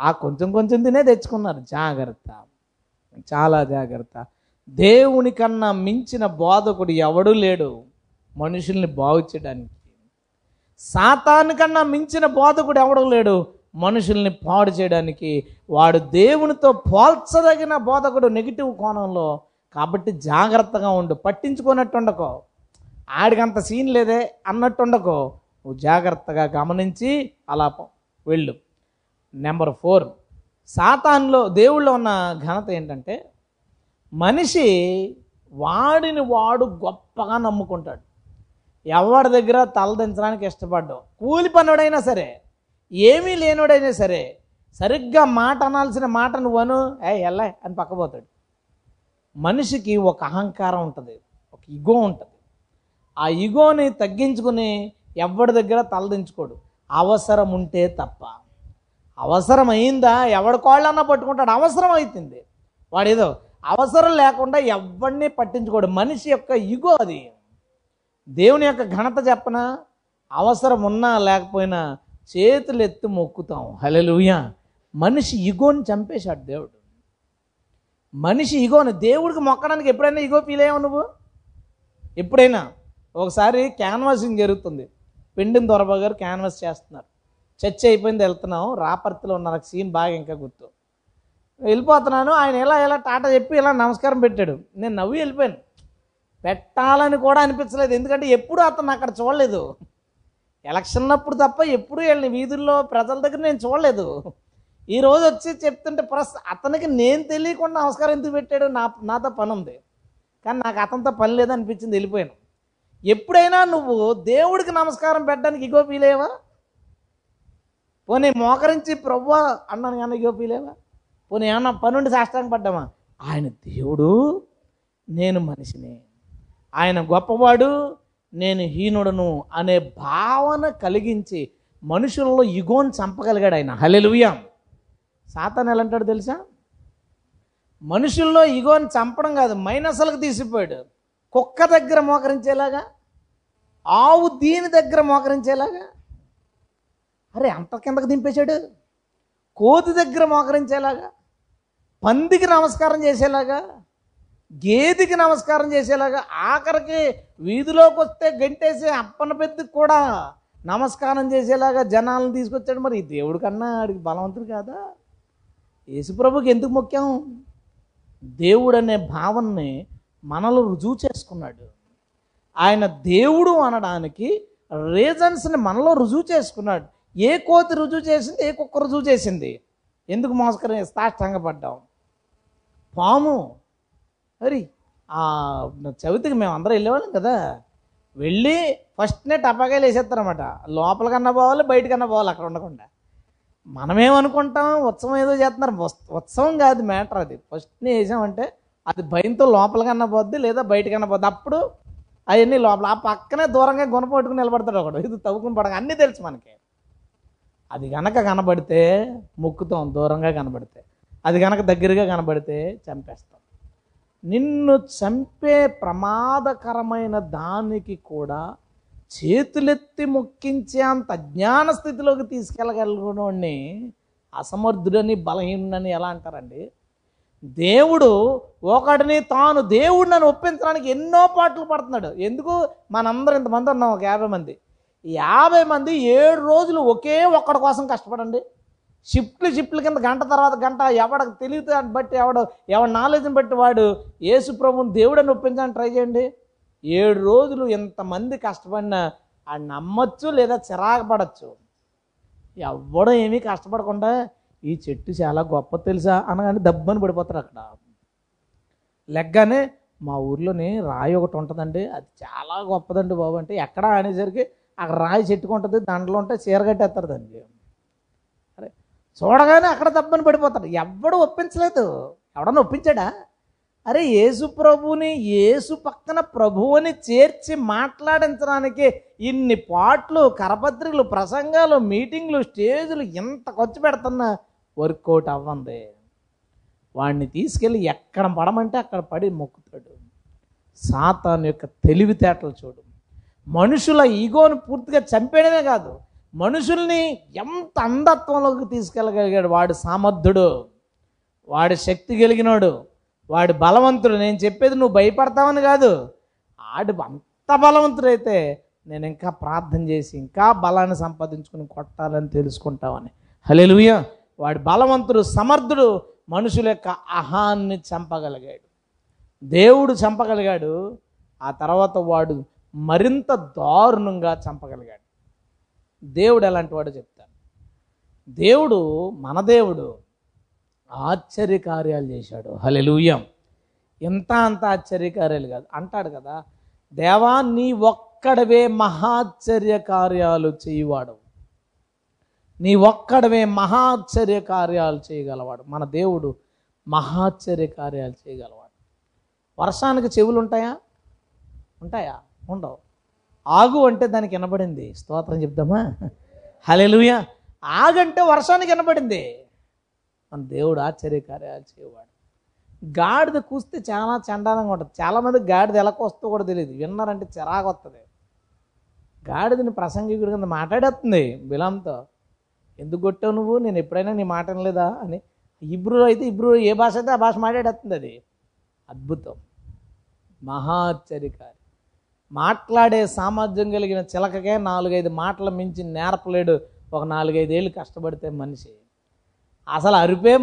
ఆ కొంచెం కొంచెం తినే తెచ్చుకున్నారు జాగ్రత్త చాలా జాగ్రత్త దేవుని కన్నా మించిన బోధకుడు ఎవడూ లేడు మనుషుల్ని బాగు చేయడానికి సాతానికన్నా మించిన బోధకుడు ఎవడూ లేడు మనుషుల్ని పాడు చేయడానికి వాడు దేవునితో పోల్చదగిన బోధకుడు నెగిటివ్ కోణంలో కాబట్టి జాగ్రత్తగా ఉండు పట్టించుకున్నట్టు ఉండకో ఆడికంత సీన్ లేదే అన్నట్టు ఉండకో నువ్వు జాగ్రత్తగా గమనించి అలా వెళ్ళు నెంబర్ ఫోర్ సాతాన్లో దేవుళ్ళు ఉన్న ఘనత ఏంటంటే మనిషి వాడిని వాడు గొప్పగా నమ్ముకుంటాడు ఎవరి దగ్గర తలదించడానికి ఇష్టపడ్డావు కూలి పనుడైనా సరే ఏమీ లేనోడైనా సరే సరిగ్గా మాట అనాల్సిన మాట నువ్వను ఏ ఎలా అని పక్కపోతాడు మనిషికి ఒక అహంకారం ఉంటుంది ఒక ఇగో ఉంటుంది ఆ ఇగోని తగ్గించుకుని ఎవడి దగ్గర తలదించుకోడు అవసరం ఉంటే తప్ప అవసరం అయిందా ఎవడి కోళ్ళన్నా పట్టుకుంటాడు అవసరం అవుతుంది వాడు ఏదో అవసరం లేకుండా ఎవడిని పట్టించుకోడు మనిషి యొక్క ఇగో అది దేవుని యొక్క ఘనత చెప్పనా అవసరం ఉన్నా లేకపోయినా చేతులు ఎత్తి మొక్కుతాం హలలుయ మనిషి ఇగోని చంపేశాడు దేవుడు మనిషి ఇగోని దేవుడికి మొక్కడానికి ఎప్పుడైనా ఇగో ఫీల్ అయ్యావు నువ్వు ఎప్పుడైనా ఒకసారి క్యాన్వాసింగ్ జరుగుతుంది పెండిన దొరబా గారు క్యాన్వాస్ చేస్తున్నారు చర్చ్ అయిపోయింది వెళ్తున్నాం రాపర్తిలో ఉన్న నాకు సీన్ బాగా ఇంకా గుర్తు వెళ్ళిపోతున్నాను ఆయన ఇలా ఇలా టాటా చెప్పి ఇలా నమస్కారం పెట్టాడు నేను నవ్వి వెళ్ళిపోయాను పెట్టాలని కూడా అనిపించలేదు ఎందుకంటే ఎప్పుడు అతను అక్కడ చూడలేదు ఎలక్షన్ అప్పుడు తప్ప ఎప్పుడు వీళ్ళని వీధుల్లో ప్రజల దగ్గర నేను చూడలేదు ఈరోజు వచ్చి చెప్తుంటే ప్రస్ అతనికి నేను తెలియకుండా నమస్కారం ఎందుకు పెట్టాడు నా నాతో పని ఉంది కానీ నాకు అతనితో పని లేదనిపించింది వెళ్ళిపోయాను ఎప్పుడైనా నువ్వు దేవుడికి నమస్కారం పెట్టడానికి ఇగో పీలేవా పోనీ మోకరించి ప్రవ్వ అన్నాను కానీ ఇగో పీలేవా పోనీ ఏమన్నా పనుండి సాష్టాంగ పడ్డామా ఆయన దేవుడు నేను మనిషిని ఆయన గొప్పవాడు నేను హీనుడను అనే భావన కలిగించి మనుషుల్లో ఇగోని చంపగలిగాడు ఆయన హలెలుయా సాతాన్ ఎలా అంటాడు తెలుసా మనుషుల్లో ఇగోని చంపడం కాదు మైనసలకు తీసిపోయాడు కుక్క దగ్గర మోకరించేలాగా ఆవు దీని దగ్గర మోకరించేలాగా అరే అంత కిందకు దింపేశాడు కోతి దగ్గర మోకరించేలాగా పందికి నమస్కారం చేసేలాగా గేదికి నమస్కారం చేసేలాగా ఆఖరికి వీధిలోకి వస్తే గంటేసి అప్పన పెద్దకి కూడా నమస్కారం చేసేలాగా జనాలను తీసుకొచ్చాడు మరి దేవుడి కన్నా ఆడికి బలవంతుడు కాదా యేసుప్రభుకి ఎందుకు ముఖ్యం దేవుడు అనే భావనని మనలో రుజువు చేసుకున్నాడు ఆయన దేవుడు అనడానికి రీజన్స్ని మనలో రుజువు చేసుకున్నాడు ఏ కోతి రుజువు చేసింది ఏ కుక్క రుజువు చేసింది ఎందుకు మోసకరం సాష్టంగా పడ్డాం పాము మరి ఆ చవితికి మేము అందరం వెళ్ళేవాళ్ళం కదా వెళ్ళి ఫస్ట్నే టపాకాయలు వేసేస్తారనమాట లోపలికన్నా పోవాలి బయటకన్నా పోవాలి అక్కడ ఉండకుండా మనమేమనుకుంటాం ఉత్సవం ఏదో చేస్తున్నారు ఉత్సవం కాదు మ్యాటర్ అది ఫస్ట్నే వేసామంటే అది భయంతో లోపలికన్నా పోద్ది లేదా బయటకన్నా పోద్ది అప్పుడు అవన్నీ లోపల ఆ పక్కనే దూరంగా గుణపట్టుకుని నిలబడతాడు ఒకడు ఇది తవ్వుకుని పడక అన్నీ తెలుసు మనకి అది కనుక కనబడితే ముక్కుతాం దూరంగా కనబడితే అది గనక దగ్గరగా కనబడితే చంపేస్తాం నిన్ను చంపే ప్రమాదకరమైన దానికి కూడా చేతులెత్తి అంత అజ్ఞాన స్థితిలోకి తీసుకెళ్ళగలిగినోడిని అసమర్థుడని బలహీనని ఎలా అంటారండి దేవుడు ఒకటిని తాను దేవుడిని ఒప్పించడానికి ఎన్నో పాటలు పడుతున్నాడు ఎందుకు మనందరం ఇంతమంది ఉన్నాం ఒక యాభై మంది యాభై మంది ఏడు రోజులు ఒకే ఒక్కడి కోసం కష్టపడండి షిఫ్ట్లు షిఫ్ట్ల కింద గంట తర్వాత గంట ఎవడకు తెలివితే అని బట్టి ఎవడు ఎవడి నాలెడ్జ్ని బట్టి వాడు యేసు ప్రభుని దేవుడని ఒప్పించాలని ట్రై చేయండి ఏడు రోజులు ఇంతమంది కష్టపడిన ఆ నమ్మచ్చు లేదా చిరాకు పడచ్చు ఎవ్వడం ఏమీ కష్టపడకుండా ఈ చెట్టు చాలా గొప్ప తెలుసా అనగానే దెబ్బని పడిపోతారు అక్కడ లెగ్గానే మా ఊర్లోనే రాయి ఒకటి ఉంటుందండి అది చాలా గొప్పదండి బాబు అంటే ఎక్కడ అనేసరికి అక్కడ రాయి చెట్టుకుంటుంది దాంట్లో ఉంటే చీర కట్టేస్తారు దానికి చూడగానే అక్కడ దెబ్బను పడిపోతాడు ఎవడు ఒప్పించలేదు ఎవడన్నా ఒప్పించాడా అరే యేసు ప్రభువుని యేసు పక్కన ప్రభువుని చేర్చి మాట్లాడించడానికి ఇన్ని పాటలు కరపత్రికలు ప్రసంగాలు మీటింగ్లు స్టేజులు ఎంత ఖర్చు పెడుతున్నా వర్కౌట్ అవ్వంది వాడిని తీసుకెళ్ళి ఎక్కడ పడమంటే అక్కడ పడి మొక్కుతాడు సాతాను యొక్క తెలివితేటలు చూడు మనుషుల ఈగోను పూర్తిగా చంపేయడమే కాదు మనుషుల్ని ఎంత అంధత్వంలోకి తీసుకెళ్ళగలిగాడు వాడు సామర్థుడు వాడు శక్తి కలిగినోడు వాడు బలవంతుడు నేను చెప్పేది నువ్వు భయపడతావని కాదు ఆడు అంత బలవంతుడైతే నేను ఇంకా ప్రార్థన చేసి ఇంకా బలాన్ని సంపాదించుకుని కొట్టాలని తెలుసుకుంటామని హలెలుయ వాడు బలవంతుడు సమర్థుడు మనుషుల యొక్క అహాన్ని చంపగలిగాడు దేవుడు చంపగలిగాడు ఆ తర్వాత వాడు మరింత దారుణంగా చంపగలిగాడు దేవుడు ఎలాంటి వాడు చెప్తాను దేవుడు మన దేవుడు ఆశ్చర్య కార్యాలు చేశాడు హలెలుయం ఎంత అంత ఆశ్చర్యకార్యాలు కాదు అంటాడు కదా దేవా నీ ఒక్కడవే మహాశ్చర్య కార్యాలు చేయవాడు నీ ఒక్కడవే మహాశ్చర్య కార్యాలు చేయగలవాడు మన దేవుడు మహాశ్చర్య కార్యాలు చేయగలవాడు వర్షానికి చెవులు ఉంటాయా ఉంటాయా ఉండవు ఆగు అంటే దానికి వినబడింది స్తోత్రం చెప్దామా హలే ఆగంటే వర్షానికి వినబడింది మన దేవుడు ఆశ్చర్యకార్యాలు చేయవాడు గాడిద కూస్తే చాలా చండాలంగా ఉంటుంది చాలామంది గాడిద ఎలా కూస్తూ కూడా తెలియదు విన్నారంటే చిరాకు వస్తుంది గాడిదని ప్రసంగికుడి కింద మాట్లాడేస్తుంది బిలాంతో ఎందుకు కొట్టావు నువ్వు నేను ఎప్పుడైనా నీ మాట లేదా అని ఇబ్రూ అయితే ఇబ్రూ ఏ భాష అయితే ఆ భాష మాట్లాడేస్తుంది అది అద్భుతం మహాచరికారి మాట్లాడే సామర్థ్యం కలిగిన చిలకకే నాలుగైదు మాటలు మించి నేర్పలేడు ఒక నాలుగైదేళ్ళు కష్టపడితే మనిషి అసలు అరిపే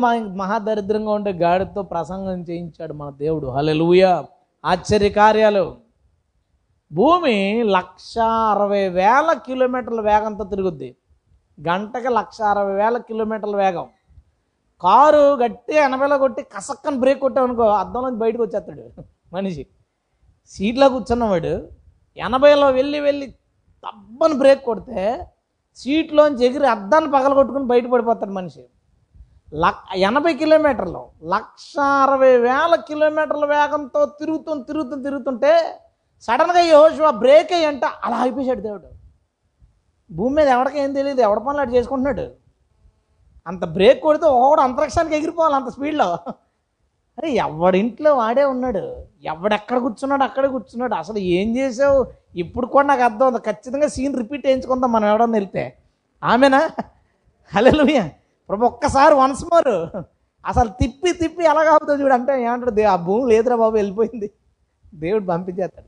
మహాదరిద్రంగా ఉండే గాడితో ప్రసంగం చేయించాడు మన దేవుడు హలెలుయ ఆశ్చర్య కార్యాలు భూమి లక్ష అరవై వేల కిలోమీటర్ల వేగంతో తిరుగుద్ది గంటకి లక్ష అరవై వేల కిలోమీటర్ల వేగం కారు గట్టి ఎనభైలో కొట్టి కసక్కని బ్రేక్ కొట్టామనుకో అద్దంలోంచి బయటకు వచ్చేస్తాడు మనిషి సీట్లో కూర్చున్నవాడు ఎనభైలో వెళ్ళి వెళ్ళి తప్పని బ్రేక్ కొడితే సీట్లోంచి ఎగిరి అద్దాన్ని పగలగొట్టుకుని బయటపడిపోతాడు మనిషి లక్ ఎనభై కిలోమీటర్లు లక్ష అరవై వేల కిలోమీటర్ల వేగంతో తిరుగుతూ తిరుగుతూ తిరుగుతుంటే సడన్గా యోశివ బ్రేక్ అయ్యి అంటే అలా అయిపోయాడు దేవుడు భూమి మీద ఎవరికి ఏం తెలియదు ఎవడ పనులు అటు చేసుకుంటున్నాడు అంత బ్రేక్ కొడితే ఒకడు అంతరిక్షానికి ఎగిరిపోవాలి అంత స్పీడ్లో అరే ఎవడింట్లో వాడే ఉన్నాడు ఎవడెక్కడ కూర్చున్నాడు అక్కడ కూర్చున్నాడు అసలు ఏం చేసావు ఇప్పుడు కూడా నాకు అర్థం అవుతుంది ఖచ్చితంగా సీన్ రిపీట్ వేయించుకుందాం మనం ఎవడన్నా వెళ్తే ఆమెనా హలో ఇప్పుడు ఒక్కసారి వన్స్ మోర్ అసలు తిప్పి తిప్పి ఎలాగ అవుతుంది చూడు అంటే ఏమంటాడు ఆ భూమి లేదురా బాబు వెళ్ళిపోయింది దేవుడు పంపించేస్తాడు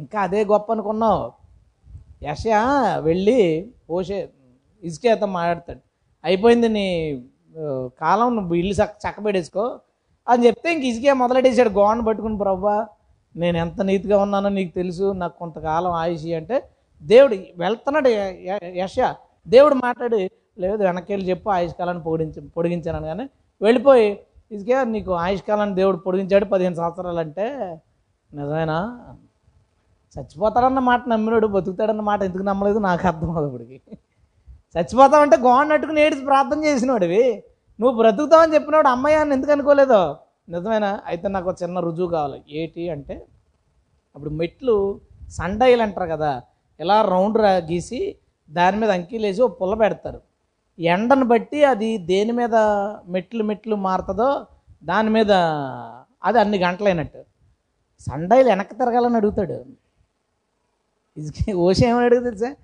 ఇంకా అదే గొప్ప అనుకున్నావు యశ వెళ్ళి పోషే ఇసుకేత మాట్లాడతాడు అయిపోయింది నీ కాలం నువ్వు ఇల్లు చక్క చక్కబెట్టేసుకో అని చెప్తే ఇంక ఇసుకే మొదలెట్టేసాడు గోడను పట్టుకుని ప్రవ్వా నేను ఎంత నీతిగా ఉన్నానో నీకు తెలుసు నాకు కొంతకాలం ఆయుషి అంటే దేవుడు వెళ్తున్నాడు యశ దేవుడు మాట్లాడి లేదు వెనకెళ్ళి చెప్పు ఆయుష్కాలాన్ని పొడిగించి పొడిగించాను కానీ వెళ్ళిపోయి ఇసుకే నీకు ఆయుష్కాలాన్ని దేవుడు పొడిగించాడు పదిహేను సంవత్సరాలు అంటే నిజమేనా చచ్చిపోతాడన్న మాట నమ్మినాడు బతుకుతాడన్న మాట ఎందుకు నమ్మలేదు నాకు అర్థం అవుతుంది చచ్చిపోతామంటే గోన్నట్టుకు నేడిచి ప్రార్థన వాడివి నువ్వు బ్రతుకుతావని చెప్పినాడు అమ్మాయి అని ఎందుకు అనుకోలేదో నిజమేనా అయితే నాకు చిన్న రుజువు కావాలి ఏటి అంటే అప్పుడు మెట్లు సండైలు అంటారు కదా ఇలా రౌండ్ గీసి దాని మీద అంకీలేసి ఓ పుల్ల పెడతారు ఎండను బట్టి అది దేని మీద మెట్లు మెట్లు మారుతుందో దాని మీద అది అన్ని గంటలైనట్టు సండైలు వెనక్కి తిరగాలని అడుగుతాడు ఓషి ఏమని అడుగుతాడు సార్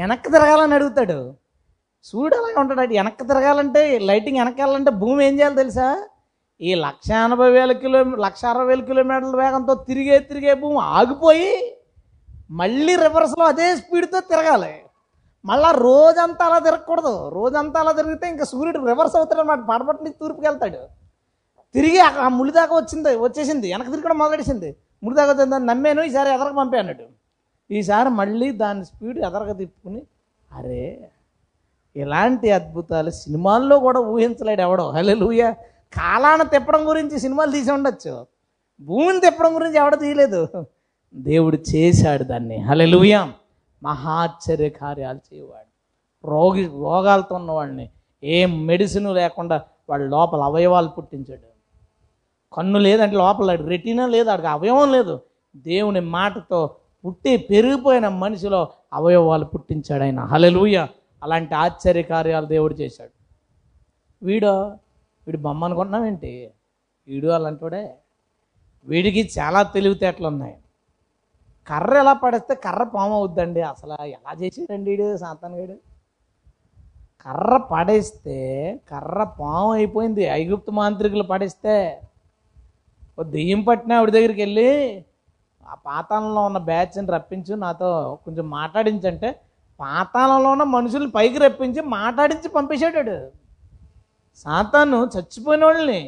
వెనక్కి తిరగాలని అడుగుతాడు సూర్యుడు అలాగే ఉంటాడు అటు వెనక్కి తిరగాలంటే లైటింగ్ వెనకాలంటే భూమి ఏం చేయాలి తెలుసా ఈ లక్ష ఎనభై వేల కిలో లక్ష అరవై వేల కిలోమీటర్ల వేగంతో తిరిగే తిరిగే భూమి ఆగిపోయి మళ్ళీ రివర్స్లో అదే స్పీడ్తో తిరగాలి మళ్ళా రోజంతా అలా తిరగకూడదు రోజంతా అలా తిరిగితే ఇంకా సూర్యుడు రివర్స్ అవుతాడు అనమాట పడపటి నుంచి తూర్పుకి వెళ్తాడు తిరిగి ఆ ముడి వచ్చింది వచ్చేసింది వెనక తిరగడం మొదలెడిసింది ముడిదాకా వచ్చింది దాన్ని నమ్మాను ఈసారి ఎదరకు పంపాను ఈసారి మళ్ళీ దాని స్పీడ్ ఎదరక తిప్పుకుని అరే ఇలాంటి అద్భుతాలు సినిమాల్లో కూడా ఊహించలేడు ఎవడో హలే లూయ కాలాన తిప్పడం గురించి సినిమాలు తీసి ఉండొచ్చు భూమిని తిప్పడం గురించి ఎవడ తీయలేదు దేవుడు చేశాడు దాన్ని హలే లూయ మహాశ్చర్య కార్యాలు చేయవాడు రోగి రోగాలతో ఉన్నవాడిని ఏం మెడిసిన్ లేకుండా వాళ్ళ లోపల అవయవాలు పుట్టించాడు కన్ను లేదంటే లోపల రెటీనా లేదు అక్కడికి అవయవం లేదు దేవుని మాటతో పుట్టి పెరిగిపోయిన మనిషిలో అవయవాలు పుట్టించాడు ఆయన లూయా అలాంటి ఆశ్చర్య కార్యాలు దేవుడు చేశాడు వీడు వీడు బొమ్మ అనుకుంటున్నామేంటి వీడు అలాంటివాడే వీడికి చాలా తెలివితేటలు ఉన్నాయి కర్ర ఎలా పడేస్తే కర్ర పాము అవుద్దండి అసలు ఎలా చేసాడండి వీడు సాతానుగాడు కర్ర పడేస్తే కర్ర పాము అయిపోయింది ఐగుప్తు మాంత్రికులు పడేస్తే ఓ దెయ్యం పట్టిన ఆవిడ దగ్గరికి వెళ్ళి ఆ పాతాళంలో ఉన్న బ్యాచ్ని రప్పించు నాతో కొంచెం మాట్లాడించంటే పాతాళంలోన మనుషుల్ని పైకి రప్పించి మాట్లాడించి పంపించాడు సాతాను చచ్చిపోయిన వాళ్ళని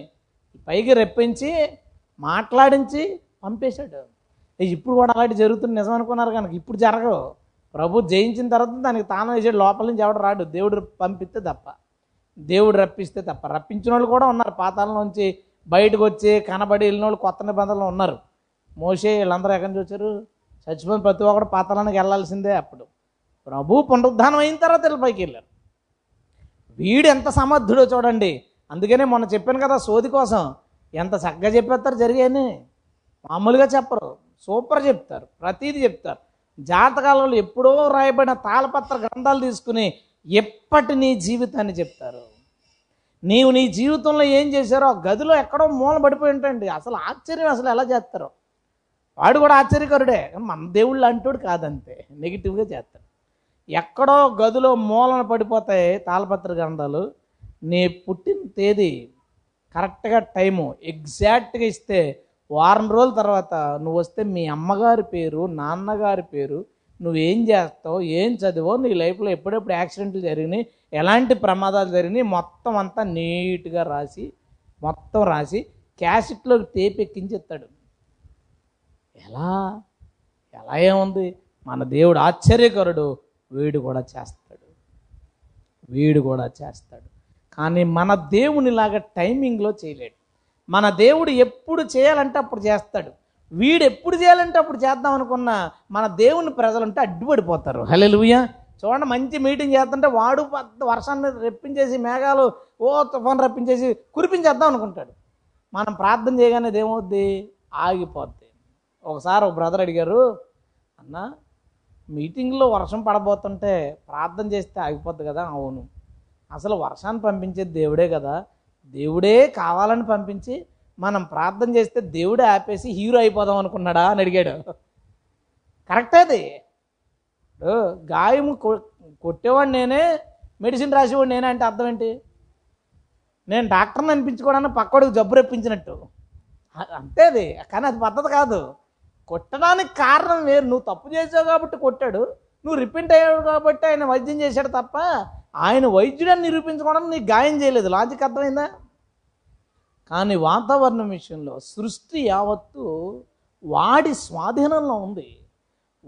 పైకి రప్పించి మాట్లాడించి పంపేశాడు ఇప్పుడు కూడా అలాంటి జరుగుతుంది నిజం అనుకున్నారు కనుక ఇప్పుడు జరగవు ప్రభు జయించిన తర్వాత దానికి తానం వేసాడు లోపల నుంచి ఎవడు రాడు దేవుడు పంపిస్తే తప్ప దేవుడు రప్పిస్తే తప్ప రప్పించిన వాళ్ళు కూడా ఉన్నారు నుంచి బయటకు వచ్చి కనబడి వెళ్ళిన వాళ్ళు కొత్త నిబంధనలు ఉన్నారు మోసే వీళ్ళందరూ ఎక్కడి నుంచి వచ్చారు చచ్చిపోయిన ప్రతి ఒక్కరు పాతాలానికి వెళ్ళాల్సిందే అప్పుడు ప్రభు పునరుద్ధానం అయిన తర్వాత వీళ్ళ పైకి వెళ్ళారు వీడు ఎంత సమర్థుడో చూడండి అందుకనే మొన్న చెప్పాను కదా సోది కోసం ఎంత చక్కగా చెప్పేస్తారు జరిగాయని మామూలుగా చెప్పరు సూపర్ చెప్తారు ప్రతీది చెప్తారు జాతకాలలో ఎప్పుడో రాయబడిన తాళపత్ర గ్రంథాలు తీసుకుని ఎప్పటి నీ జీవితాన్ని చెప్తారు నీవు నీ జీవితంలో ఏం చేశారో ఆ గదిలో ఎక్కడో మూల పడిపోయి ఉంటాయండి అసలు ఆశ్చర్యం అసలు ఎలా చేస్తారో వాడు కూడా ఆశ్చర్యకరుడే మన దేవుళ్ళు అంటోడు కాదంతే నెగిటివ్గా చేస్తాడు ఎక్కడో గదిలో మూలన పడిపోతాయి తాళపత్ర గ్రంథాలు నీ పుట్టిన తేదీ కరెక్ట్గా టైము ఎగ్జాక్ట్గా ఇస్తే వారం రోజుల తర్వాత నువ్వు వస్తే మీ అమ్మగారి పేరు నాన్నగారి పేరు నువ్వేం చేస్తావు ఏం చదివో నీ లైఫ్లో ఎప్పుడెప్పుడు యాక్సిడెంట్లు జరిగినాయి ఎలాంటి ప్రమాదాలు జరిగినాయి మొత్తం అంతా నీట్గా రాసి మొత్తం రాసి క్యాసెట్లో టేప్ ఎక్కించేస్తాడు ఎలా ఎలా ఏముంది మన దేవుడు ఆశ్చర్యకరుడు వీడు కూడా చేస్తాడు వీడు కూడా చేస్తాడు కానీ మన దేవునిలాగా టైమింగ్లో చేయలేడు మన దేవుడు ఎప్పుడు చేయాలంటే అప్పుడు చేస్తాడు వీడు ఎప్పుడు చేయాలంటే అప్పుడు చేద్దాం అనుకున్న మన దేవుని ప్రజలుంటే అడ్డుపడిపోతారు హలే లూయా చూడండి మంచి మీటింగ్ చేస్తుంటే వాడు పెద్ద వర్షాన్ని రెప్పించేసి మేఘాలు ఓ తుఫాన్ రప్పించేసి కురిపించేద్దాం అనుకుంటాడు మనం ప్రార్థన చేయగానే ఏమవుద్ది ఆగిపోద్ది ఒకసారి ఒక బ్రదర్ అడిగారు అన్నా మీటింగ్లో వర్షం పడబోతుంటే ప్రార్థన చేస్తే ఆగిపోద్ది కదా అవును అసలు వర్షాన్ని పంపించేది దేవుడే కదా దేవుడే కావాలని పంపించి మనం ప్రార్థన చేస్తే దేవుడే ఆపేసి హీరో అయిపోదాం అనుకున్నాడా అని అడిగాడు కరెక్ట్ అది గాయం కొట్టేవాడు నేనే మెడిసిన్ రాసేవాడు నేనే అంటే అర్థం ఏంటి నేను డాక్టర్ని అనిపించుకోవడానికి పక్కవాడికి జబ్బు రెప్పించినట్టు అంతే అది కానీ అది పద్ధతి కాదు కొట్టడానికి కారణం వేరు నువ్వు తప్పు చేసావు కాబట్టి కొట్టాడు నువ్వు రిపెంట్ అయ్యావు కాబట్టి ఆయన వైద్యం చేశాడు తప్ప ఆయన వైద్యుడని నిరూపించుకోవడం నీకు గాయం చేయలేదు లాజిక్ అర్థమైందా కానీ వాతావరణం విషయంలో సృష్టి యావత్తు వాడి స్వాధీనంలో ఉంది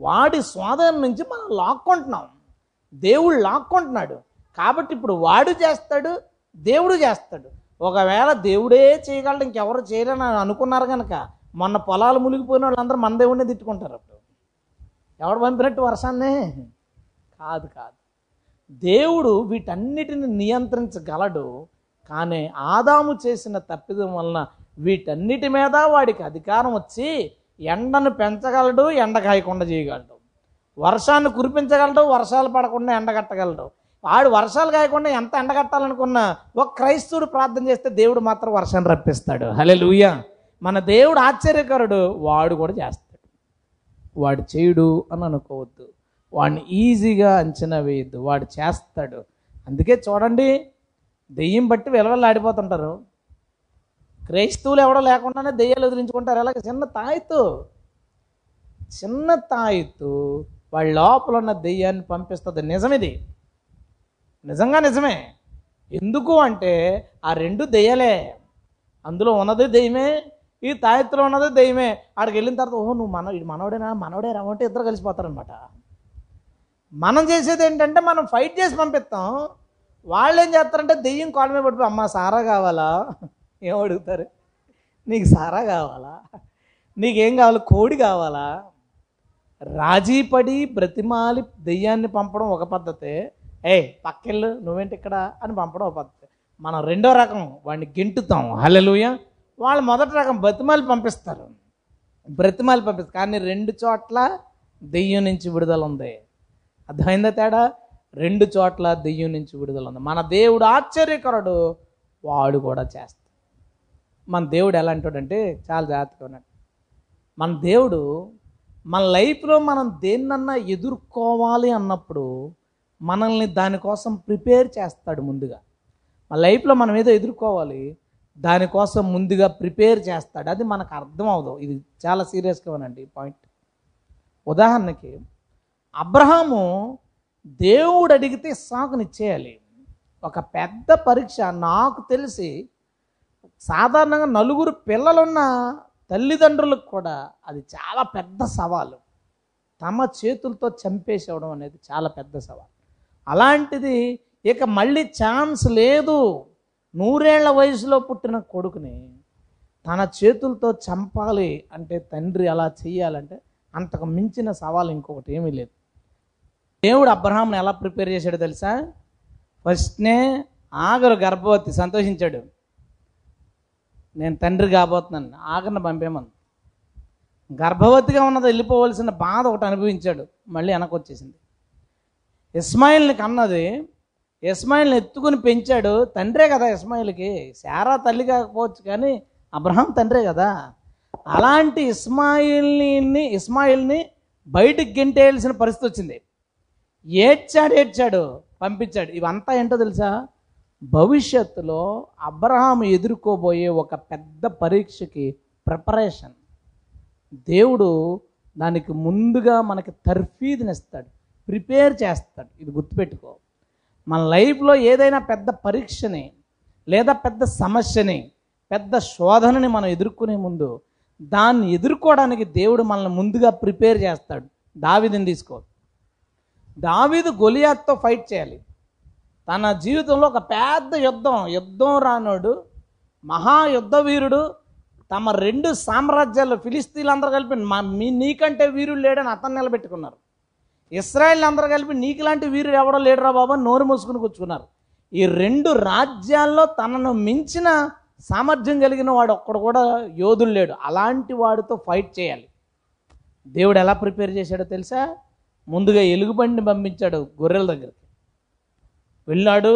వాడి స్వాధీనం నుంచి మనం లాక్కుంటున్నాం దేవుడు లాక్కుంటున్నాడు కాబట్టి ఇప్పుడు వాడు చేస్తాడు దేవుడు చేస్తాడు ఒకవేళ దేవుడే చేయగలడు ఇంకెవరు చేయరని అనుకున్నారు కనుక మొన్న పొలాలు మునిగిపోయిన వాళ్ళందరూ మన దేవుడిని తిట్టుకుంటారు అప్పుడు ఎవడు పంపినట్టు వర్షాన్నే కాదు కాదు దేవుడు వీటన్నిటిని నియంత్రించగలడు కానీ ఆదాము చేసిన తప్పిదం వలన వీటన్నిటి మీద వాడికి అధికారం వచ్చి ఎండను పెంచగలడు ఎండ కాయకుండా చేయగలడు వర్షాన్ని కురిపించగలడు వర్షాలు పడకుండా ఎండగట్టగలడు వాడు వర్షాలు కాయకుండా ఎంత ఎండగట్టాలనుకున్నా ఒక క్రైస్తవుడు ప్రార్థన చేస్తే దేవుడు మాత్రం వర్షాన్ని రప్పిస్తాడు హలే లూయా మన దేవుడు ఆశ్చర్యకరుడు వాడు కూడా చేస్తాడు వాడు చేయుడు అని అనుకోవద్దు వాడిని ఈజీగా అంచనా వేయద్దు వాడు చేస్తాడు అందుకే చూడండి దెయ్యం బట్టి ఆడిపోతుంటారు క్రైస్తవులు ఎవడో లేకుండానే దెయ్యాలు వదిలించుకుంటారు అలాగే చిన్న తాయితు చిన్న తాయితు వాళ్ళ లోపల ఉన్న దెయ్యాన్ని పంపిస్తుంది నిజమిది నిజంగా నిజమే ఎందుకు అంటే ఆ రెండు దెయ్యలే అందులో ఉన్నది దెయ్యమే ఈ తాయత్రం ఉన్నది దెయ్యమే ఆడికి వెళ్ళిన తర్వాత ఓహో నువ్వు మన ఇది మనోడేనా మనోడే రావంటే ఇద్దరు కలిసిపోతారనమాట మనం చేసేది ఏంటంటే మనం ఫైట్ చేసి పంపిస్తాం వాళ్ళు ఏం చేస్తారంటే దెయ్యం కాడమే పడిపోయి అమ్మ సారా కావాలా ఏం అడుగుతారు నీకు సారా కావాలా నీకేం కావాలి కోడి కావాలా రాజీపడి బ్రతిమాలి దెయ్యాన్ని పంపడం ఒక పద్ధతే ఏ పక్కెళ్ళు నువ్వేంటి ఇక్కడ అని పంపడం ఒక పద్ధతి మనం రెండో రకం వాడిని గెంటుతాం హలెలుయ వాళ్ళు మొదటి రకం బ్రతిమాలు పంపిస్తారు బ్రతిమాలు పంపిస్తారు కానీ రెండు చోట్ల దెయ్యం నుంచి విడుదల ఉంది అర్థమైందా తేడా రెండు చోట్ల దెయ్యం నుంచి విడుదల ఉంది మన దేవుడు ఆశ్చర్యకరుడు వాడు కూడా చేస్తాడు మన దేవుడు ఎలాంటివాడంటే చాలా జాగ్రత్తగా ఉన్నాడు మన దేవుడు మన లైఫ్లో మనం దేన్నన్నా ఎదుర్కోవాలి అన్నప్పుడు మనల్ని దానికోసం ప్రిపేర్ చేస్తాడు ముందుగా మన లైఫ్లో మనం ఏదో ఎదుర్కోవాలి దానికోసం ముందుగా ప్రిపేర్ చేస్తాడు అది మనకు అర్థం అవదు ఇది చాలా సీరియస్గా ఈ పాయింట్ ఉదాహరణకి అబ్రహాము దేవుడు అడిగితే ఇస్సాకునిచ్చేయాలి ఒక పెద్ద పరీక్ష నాకు తెలిసి సాధారణంగా నలుగురు పిల్లలున్న తల్లిదండ్రులకు కూడా అది చాలా పెద్ద సవాలు తమ చేతులతో చంపేసేవడం అనేది చాలా పెద్ద సవాల్ అలాంటిది ఇక మళ్ళీ ఛాన్స్ లేదు నూరేళ్ల వయసులో పుట్టిన కొడుకుని తన చేతులతో చంపాలి అంటే తండ్రి అలా చేయాలంటే అంతకు మించిన సవాలు ఇంకొకటి ఏమీ లేదు దేవుడు అబ్రహాంని ఎలా ప్రిపేర్ చేశాడు తెలుసా ఫస్ట్నే ఆగరు గర్భవతి సంతోషించాడు నేను తండ్రి కాబోతున్నాను ఆగరిని పంపేమని గర్భవతిగా ఉన్నది వెళ్ళిపోవలసిన బాధ ఒకటి అనుభవించాడు మళ్ళీ వెనకొచ్చేసింది ఇస్మాయిల్ని కన్నది ఇస్మాయిల్ని ఎత్తుకుని పెంచాడు తండ్రే కదా ఇస్మాయిల్కి శారా తల్లి కాకపోవచ్చు కానీ అబ్రహాం తండ్రే కదా అలాంటి ఇస్మాయిల్ని ఇస్మాయిల్ని బయటికి గెంటేయాల్సిన పరిస్థితి వచ్చింది ఏడ్చాడు ఏడ్చాడు పంపించాడు ఇవంతా ఏంటో తెలుసా భవిష్యత్తులో అబ్రహాం ఎదుర్కోబోయే ఒక పెద్ద పరీక్షకి ప్రిపరేషన్ దేవుడు దానికి ముందుగా మనకి తర్ఫీదునిస్తాడు ప్రిపేర్ చేస్తాడు ఇది గుర్తుపెట్టుకో మన లైఫ్లో ఏదైనా పెద్ద పరీక్షని లేదా పెద్ద సమస్యని పెద్ద శోధనని మనం ఎదుర్కొనే ముందు దాన్ని ఎదుర్కోవడానికి దేవుడు మనల్ని ముందుగా ప్రిపేర్ చేస్తాడు దావిదిని తీసుకో దావిదు గొలియాత్తో ఫైట్ చేయాలి తన జీవితంలో ఒక పెద్ద యుద్ధం యుద్ధం రానోడు మహాయుద్ధ వీరుడు తమ రెండు సామ్రాజ్యాలు ఫిలిస్తీన్లు అందరూ కలిపి మా మీ నీకంటే వీరుడు లేడని అతను నిలబెట్టుకున్నారు ఇస్రాయల్ అందరూ కలిపి నీకులాంటి వీరు ఎవడో లేడురా బాబు నోరు మూసుకుని కూర్చున్నారు ఈ రెండు రాజ్యాల్లో తనను మించిన సామర్థ్యం కలిగిన వాడు ఒక్కడు కూడా యోధులు లేడు అలాంటి వాడితో ఫైట్ చేయాలి దేవుడు ఎలా ప్రిపేర్ చేశాడో తెలుసా ముందుగా ఎలుగుబండిని పంపించాడు గొర్రెల దగ్గరికి వెళ్ళాడు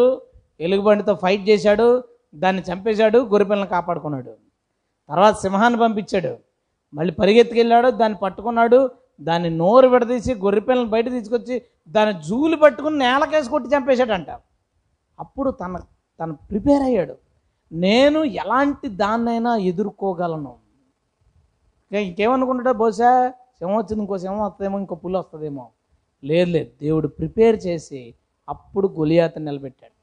ఎలుగుబండితో ఫైట్ చేశాడు దాన్ని చంపేశాడు గొర్రెపిల్లని కాపాడుకున్నాడు తర్వాత సింహాన్ని పంపించాడు మళ్ళీ పరిగెత్తుకెళ్ళాడు దాన్ని పట్టుకున్నాడు దాన్ని నోరు విడదీసి గొర్రెపిల్లని బయట తీసుకొచ్చి దాన్ని జూలు పట్టుకుని నేలకేసి కొట్టి చంపేశాడంట అప్పుడు తన తను ప్రిపేర్ అయ్యాడు నేను ఎలాంటి దాన్నైనా ఎదుర్కోగలను ఇంకేమనుకుంటాడో బహుశా సింహం వచ్చింది ఇంకో సింహం వస్తుందేమో ఇంకో పులి వస్తుందేమో లేదు లేదు దేవుడు ప్రిపేర్ చేసి అప్పుడు గొలియాత నిలబెట్టాడు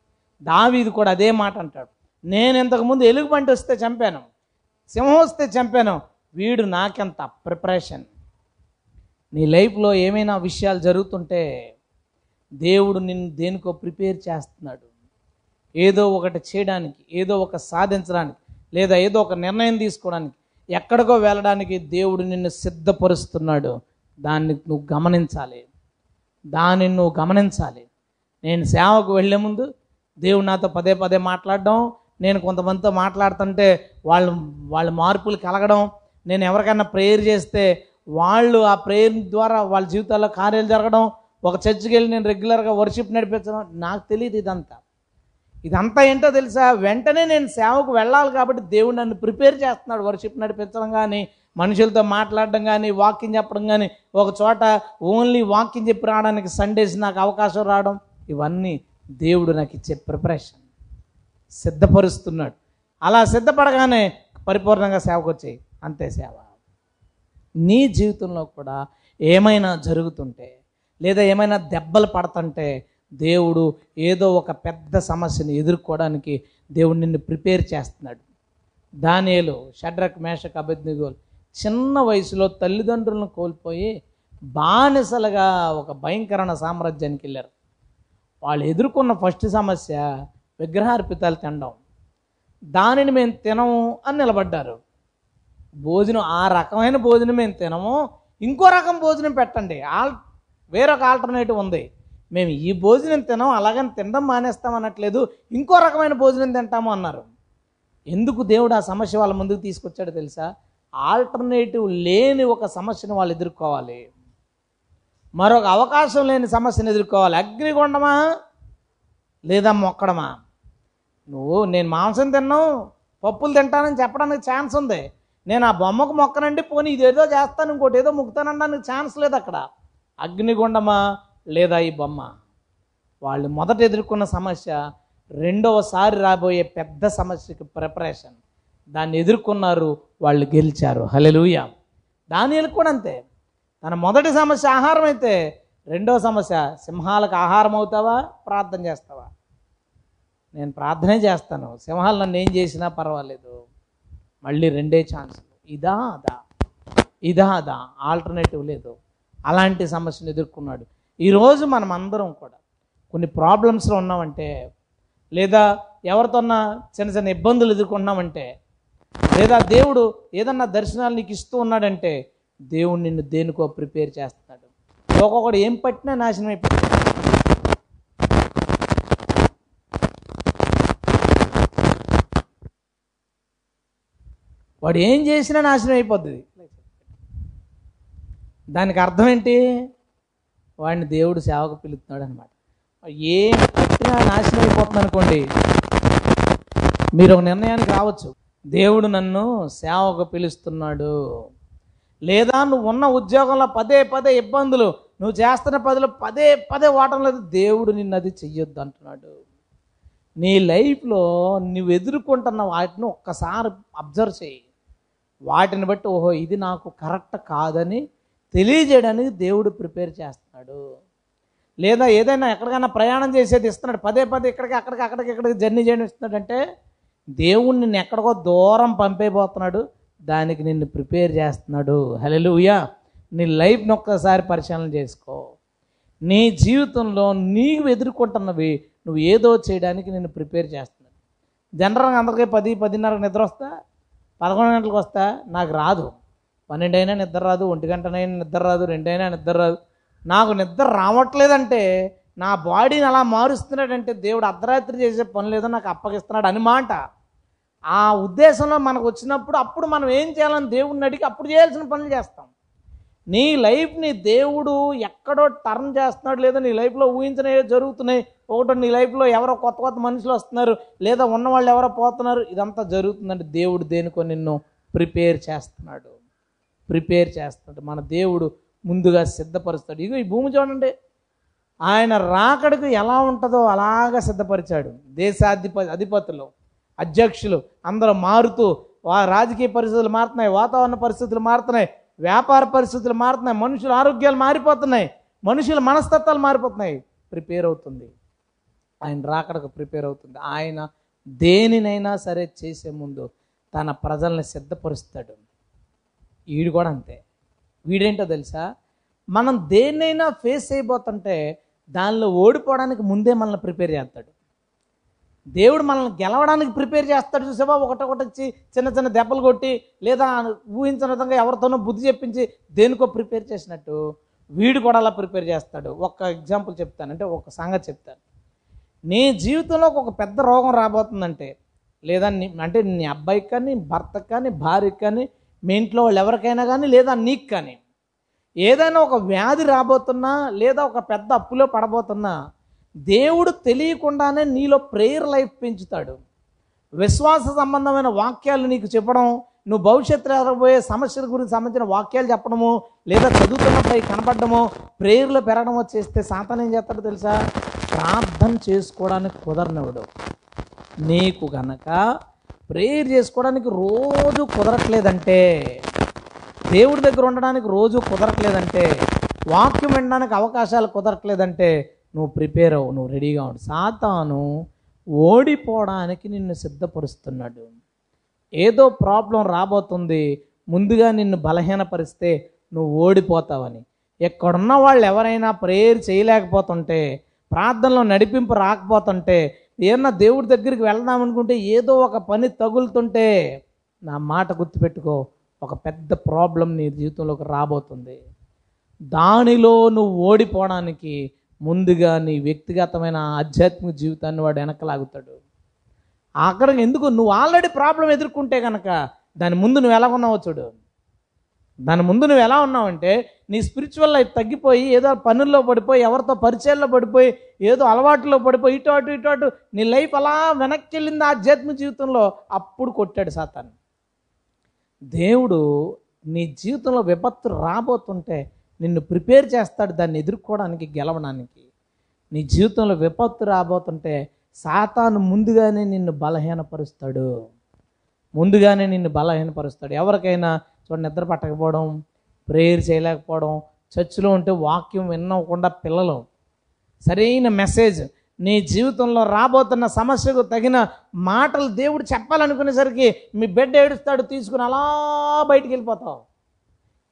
దావీది కూడా అదే మాట అంటాడు నేను ఇంతకుముందు ఎలుగుబంటి వస్తే చంపాను సింహం వస్తే చంపాను వీడు నాకెంత ప్రిపరేషన్ నీ లైఫ్లో ఏమైనా విషయాలు జరుగుతుంటే దేవుడు నిన్ను దేనికో ప్రిపేర్ చేస్తున్నాడు ఏదో ఒకటి చేయడానికి ఏదో ఒక సాధించడానికి లేదా ఏదో ఒక నిర్ణయం తీసుకోవడానికి ఎక్కడికో వెళ్ళడానికి దేవుడు నిన్ను సిద్ధపరుస్తున్నాడు దాన్ని నువ్వు గమనించాలి దాన్ని నువ్వు గమనించాలి నేను సేవకు వెళ్ళే ముందు దేవుడు నాతో పదే పదే మాట్లాడడం నేను కొంతమందితో మాట్లాడుతుంటే వాళ్ళు వాళ్ళ మార్పులు కలగడం నేను ఎవరికైనా ప్రేయర్ చేస్తే వాళ్ళు ఆ ప్రేయర్ ద్వారా వాళ్ళ జీవితాల్లో కార్యాలు జరగడం ఒక చర్చికి వెళ్ళి నేను రెగ్యులర్గా వర్షిప్ నడిపించడం నాకు తెలియదు ఇదంతా ఇదంతా ఏంటో తెలుసా వెంటనే నేను సేవకు వెళ్ళాలి కాబట్టి దేవుడు నన్ను ప్రిపేర్ చేస్తున్నాడు వర్షిప్ నడిపించడం కానీ మనుషులతో మాట్లాడడం కానీ వాకింగ్ చెప్పడం కానీ ఒక చోట ఓన్లీ వాకింగ్ చెప్పి రావడానికి సండేస్ నాకు అవకాశం రావడం ఇవన్నీ దేవుడు నాకు ఇచ్చే ప్రిపరేషన్ సిద్ధపరుస్తున్నాడు అలా సిద్ధపడగానే పరిపూర్ణంగా సేవకు వచ్చాయి అంతే సేవ నీ జీవితంలో కూడా ఏమైనా జరుగుతుంటే లేదా ఏమైనా దెబ్బలు పడుతుంటే దేవుడు ఏదో ఒక పెద్ద సమస్యను ఎదుర్కోవడానికి దేవుడు నిన్ను ప్రిపేర్ చేస్తున్నాడు దానియలు షడ్రక్ మేషక్ అభిజ్ఞగోల్ చిన్న వయసులో తల్లిదండ్రులను కోల్పోయి బానిసలుగా ఒక భయంకరణ సామ్రాజ్యానికి వెళ్ళారు వాళ్ళు ఎదుర్కొన్న ఫస్ట్ సమస్య విగ్రహార్పితాలు తినడం దానిని మేము తినము అని నిలబడ్డారు భోజనం ఆ రకమైన భోజనం మేము తినము ఇంకో రకం భోజనం పెట్టండి ఆల్ వేరొక ఆల్టర్నేటివ్ ఉంది మేము ఈ భోజనం తినం అలాగని తినడం మానేస్తాం అనట్లేదు ఇంకో రకమైన భోజనం తింటాము అన్నారు ఎందుకు దేవుడు ఆ సమస్య వాళ్ళ ముందుకు తీసుకొచ్చాడు తెలుసా ఆల్టర్నేటివ్ లేని ఒక సమస్యను వాళ్ళు ఎదుర్కోవాలి మరొక అవకాశం లేని సమస్యను ఎదుర్కోవాలి అగ్నిగొండమా లేదా మొక్కడమా నువ్వు నేను మాంసం తిన్నావు పప్పులు తింటానని చెప్పడానికి ఛాన్స్ ఉంది నేను ఆ బొమ్మకు మొక్కనండి పోనీ ఇదేదో చేస్తాను ఇంకోటి ఏదో ముక్తానడానికి ఛాన్స్ లేదు అక్కడ అగ్నిగుండమా లేదా ఈ బొమ్మ వాళ్ళు మొదట ఎదుర్కొన్న సమస్య రెండవసారి రాబోయే పెద్ద సమస్యకి ప్రిపరేషన్ దాన్ని ఎదుర్కొన్నారు వాళ్ళు గెలిచారు హలెలుయ దాని కూడా అంతే తన మొదటి సమస్య ఆహారం అయితే రెండవ సమస్య సింహాలకు ఆహారం అవుతావా ప్రార్థన చేస్తావా నేను ప్రార్థనే చేస్తాను సింహాలు నన్ను ఏం చేసినా పర్వాలేదు మళ్ళీ రెండే ఛాన్స్ ఇదా అదా ఇదా అదా ఆల్టర్నేటివ్ లేదు అలాంటి సమస్యను ఎదుర్కొన్నాడు ఈరోజు మనం అందరం కూడా కొన్ని ప్రాబ్లమ్స్లో ఉన్నామంటే లేదా ఎవరితోన్నా చిన్న చిన్న ఇబ్బందులు ఎదుర్కొన్నామంటే లేదా దేవుడు ఏదన్నా దర్శనాలు నీకు ఇస్తూ ఉన్నాడంటే దేవుడు నిన్ను దేనికో ప్రిపేర్ చేస్తున్నాడు ఒక్కొక్కడు ఏం పట్టినా నాశనం అయిపోతుంది వాడు ఏం చేసినా నాశనం అయిపోతుంది దానికి అర్థం ఏంటి వాడిని దేవుడు సేవకు పిలుస్తున్నాడు అనమాట ఏం పట్టినా నాశనం అయిపోతుంది అనుకోండి మీరు ఒక నిర్ణయానికి రావచ్చు దేవుడు నన్ను సేవకు పిలుస్తున్నాడు లేదా నువ్వు ఉన్న ఉద్యోగంలో పదే పదే ఇబ్బందులు నువ్వు చేస్తున్న పదిలో పదే పదే వాటం లేదు దేవుడు నిన్ను అది చెయ్యొద్దు అంటున్నాడు నీ లైఫ్లో నువ్వు ఎదుర్కొంటున్న వాటిని ఒక్కసారి అబ్జర్వ్ చేయి వాటిని బట్టి ఓహో ఇది నాకు కరెక్ట్ కాదని తెలియజేయడానికి దేవుడు ప్రిపేర్ చేస్తున్నాడు లేదా ఏదైనా ఎక్కడికైనా ప్రయాణం చేసేది ఇస్తున్నాడు పదే పదే ఇక్కడికి అక్కడికి అక్కడికి ఇక్కడికి జర్నీ చేయడం ఇస్తున్నాడు అంటే దేవుడిని నిన్ను ఎక్కడికో దూరం పంపేయబోతున్నాడు దానికి నిన్ను ప్రిపేర్ చేస్తున్నాడు హలో ఉయ్యా నీ లైఫ్ని ఒక్కసారి పరిశీలన చేసుకో నీ జీవితంలో నీవు ఎదుర్కొంటున్నవి నువ్వు ఏదో చేయడానికి నేను ప్రిపేర్ చేస్తున్నాడు జనరల్గా అందరికీ పది పదిన్నరకు నిద్ర వస్తా పదకొండు గంటలకు వస్తా నాకు రాదు పన్నెండైనా నిద్ర రాదు ఒంటి గంటనైనా నిద్ర రాదు రెండైనా నిద్ర రాదు నాకు నిద్ర రావట్లేదంటే నా బాడీని అలా మారుస్తున్నాడంటే దేవుడు అర్ధరాత్రి చేసే పని లేదో నాకు అప్పగిస్తున్నాడు అని మాట ఆ ఉద్దేశంలో మనకు వచ్చినప్పుడు అప్పుడు మనం ఏం చేయాలని దేవుడిని అడిగి అప్పుడు చేయాల్సిన పనులు చేస్తాం నీ లైఫ్ని దేవుడు ఎక్కడో టర్న్ చేస్తున్నాడు లేదా నీ లైఫ్లో ఊహించినవి జరుగుతున్నాయి ఒకటి నీ లైఫ్లో ఎవరో కొత్త కొత్త మనుషులు వస్తున్నారు లేదా ఉన్నవాళ్ళు ఎవరో పోతున్నారు ఇదంతా జరుగుతుందంటే దేవుడు దేనికో నిన్ను ప్రిపేర్ చేస్తున్నాడు ప్రిపేర్ చేస్తున్నాడు మన దేవుడు ముందుగా సిద్ధపరుస్తాడు ఇదిగో ఈ భూమి చూడండి ఆయన రాకడకు ఎలా ఉంటుందో అలాగ సిద్ధపరిచాడు దేశాధిప అధిపతులు అధ్యక్షులు అందరూ మారుతూ వా రాజకీయ పరిస్థితులు మారుతున్నాయి వాతావరణ పరిస్థితులు మారుతున్నాయి వ్యాపార పరిస్థితులు మారుతున్నాయి మనుషుల ఆరోగ్యాలు మారిపోతున్నాయి మనుషుల మనస్తత్వాలు మారిపోతున్నాయి ప్రిపేర్ అవుతుంది ఆయన రాకడకు ప్రిపేర్ అవుతుంది ఆయన దేనినైనా సరే చేసే ముందు తన ప్రజల్ని సిద్ధపరుస్తాడు వీడు కూడా అంతే వీడేంటో తెలుసా మనం దేన్నైనా ఫేస్ అయిపోతుంటే దానిలో ఓడిపోవడానికి ముందే మనల్ని ప్రిపేర్ చేస్తాడు దేవుడు మనల్ని గెలవడానికి ప్రిపేర్ చేస్తాడు చూసావా ఒకటొకటి చిన్న చిన్న దెబ్బలు కొట్టి లేదా ఊహించిన విధంగా ఎవరితోనో బుద్ధి చెప్పించి దేనికో ప్రిపేర్ చేసినట్టు వీడు కూడా అలా ప్రిపేర్ చేస్తాడు ఒక్క ఎగ్జాంపుల్ చెప్తాను అంటే ఒక సంగతి చెప్తాను నీ జీవితంలో ఒక పెద్ద రోగం రాబోతుందంటే లేదా నీ అంటే నీ అబ్బాయికి కానీ భర్త కానీ భార్యకి కానీ మీ ఇంట్లో వాళ్ళు ఎవరికైనా కానీ లేదా నీకు కానీ ఏదైనా ఒక వ్యాధి రాబోతున్నా లేదా ఒక పెద్ద అప్పులో పడబోతున్నా దేవుడు తెలియకుండానే నీలో ప్రేయర్ లైఫ్ పెంచుతాడు విశ్వాస సంబంధమైన వాక్యాలు నీకు చెప్పడం నువ్వు భవిష్యత్తు రాబోయే సమస్యల గురించి సంబంధించిన వాక్యాలు చెప్పడము లేదా చదువుతున్నప్పుడు అవి కనపడము ప్రేయర్లో పెరగడము చేస్తే సాతాన్ ఏం చేస్తాడో తెలుసా ప్రార్థన చేసుకోవడానికి కుదరనివ్వడు నీకు గనక ప్రేయర్ చేసుకోవడానికి రోజు కుదరట్లేదంటే దేవుడి దగ్గర ఉండడానికి రోజు కుదరట్లేదంటే వాక్యం వినడానికి అవకాశాలు కుదరట్లేదంటే నువ్వు ప్రిపేర్ అవు నువ్వు రెడీగా ఉండు సాతాను ఓడిపోవడానికి నిన్ను సిద్ధపరుస్తున్నాడు ఏదో ప్రాబ్లం రాబోతుంది ముందుగా నిన్ను బలహీనపరిస్తే నువ్వు ఓడిపోతావని ఎక్కడున్న వాళ్ళు ఎవరైనా ప్రేయర్ చేయలేకపోతుంటే ప్రార్థనలో నడిపింపు రాకపోతుంటే ఏమన్నా దేవుడి దగ్గరికి వెళ్దాం అనుకుంటే ఏదో ఒక పని తగులుతుంటే నా మాట గుర్తుపెట్టుకో ఒక పెద్ద ప్రాబ్లం నీ జీవితంలోకి రాబోతుంది దానిలో నువ్వు ఓడిపోవడానికి ముందుగా నీ వ్యక్తిగతమైన ఆధ్యాత్మిక జీవితాన్ని వాడు వెనకలాగుతాడు అక్కడ ఎందుకు నువ్వు ఆల్రెడీ ప్రాబ్లం ఎదుర్కొంటే కనుక దాని ముందు నువ్వు ఎలా ఉన్నావు చూడు దాని ముందు నువ్వు ఎలా ఉన్నావంటే నీ స్పిరిచువల్ లైఫ్ తగ్గిపోయి ఏదో పనుల్లో పడిపోయి ఎవరితో పరిచయాల్లో పడిపోయి ఏదో అలవాటులో పడిపోయి ఇటు అటు ఇటు అటు నీ లైఫ్ అలా వెనక్కి వెళ్ళింది ఆధ్యాత్మిక జీవితంలో అప్పుడు కొట్టాడు సాతాన్ని దేవుడు నీ జీవితంలో విపత్తు రాబోతుంటే నిన్ను ప్రిపేర్ చేస్తాడు దాన్ని ఎదుర్కోవడానికి గెలవడానికి నీ జీవితంలో విపత్తు రాబోతుంటే సాతాను ముందుగానే నిన్ను బలహీనపరుస్తాడు ముందుగానే నిన్ను బలహీనపరుస్తాడు ఎవరికైనా చూడండి నిద్ర పట్టకపోవడం ప్రేయర్ చేయలేకపోవడం చర్చిలో ఉంటే వాక్యం విన్నవకుండా పిల్లలు సరైన మెసేజ్ నీ జీవితంలో రాబోతున్న సమస్యకు తగిన మాటలు దేవుడు చెప్పాలనుకునేసరికి మీ బిడ్డ ఏడుస్తాడు తీసుకుని అలా బయటికి వెళ్ళిపోతావు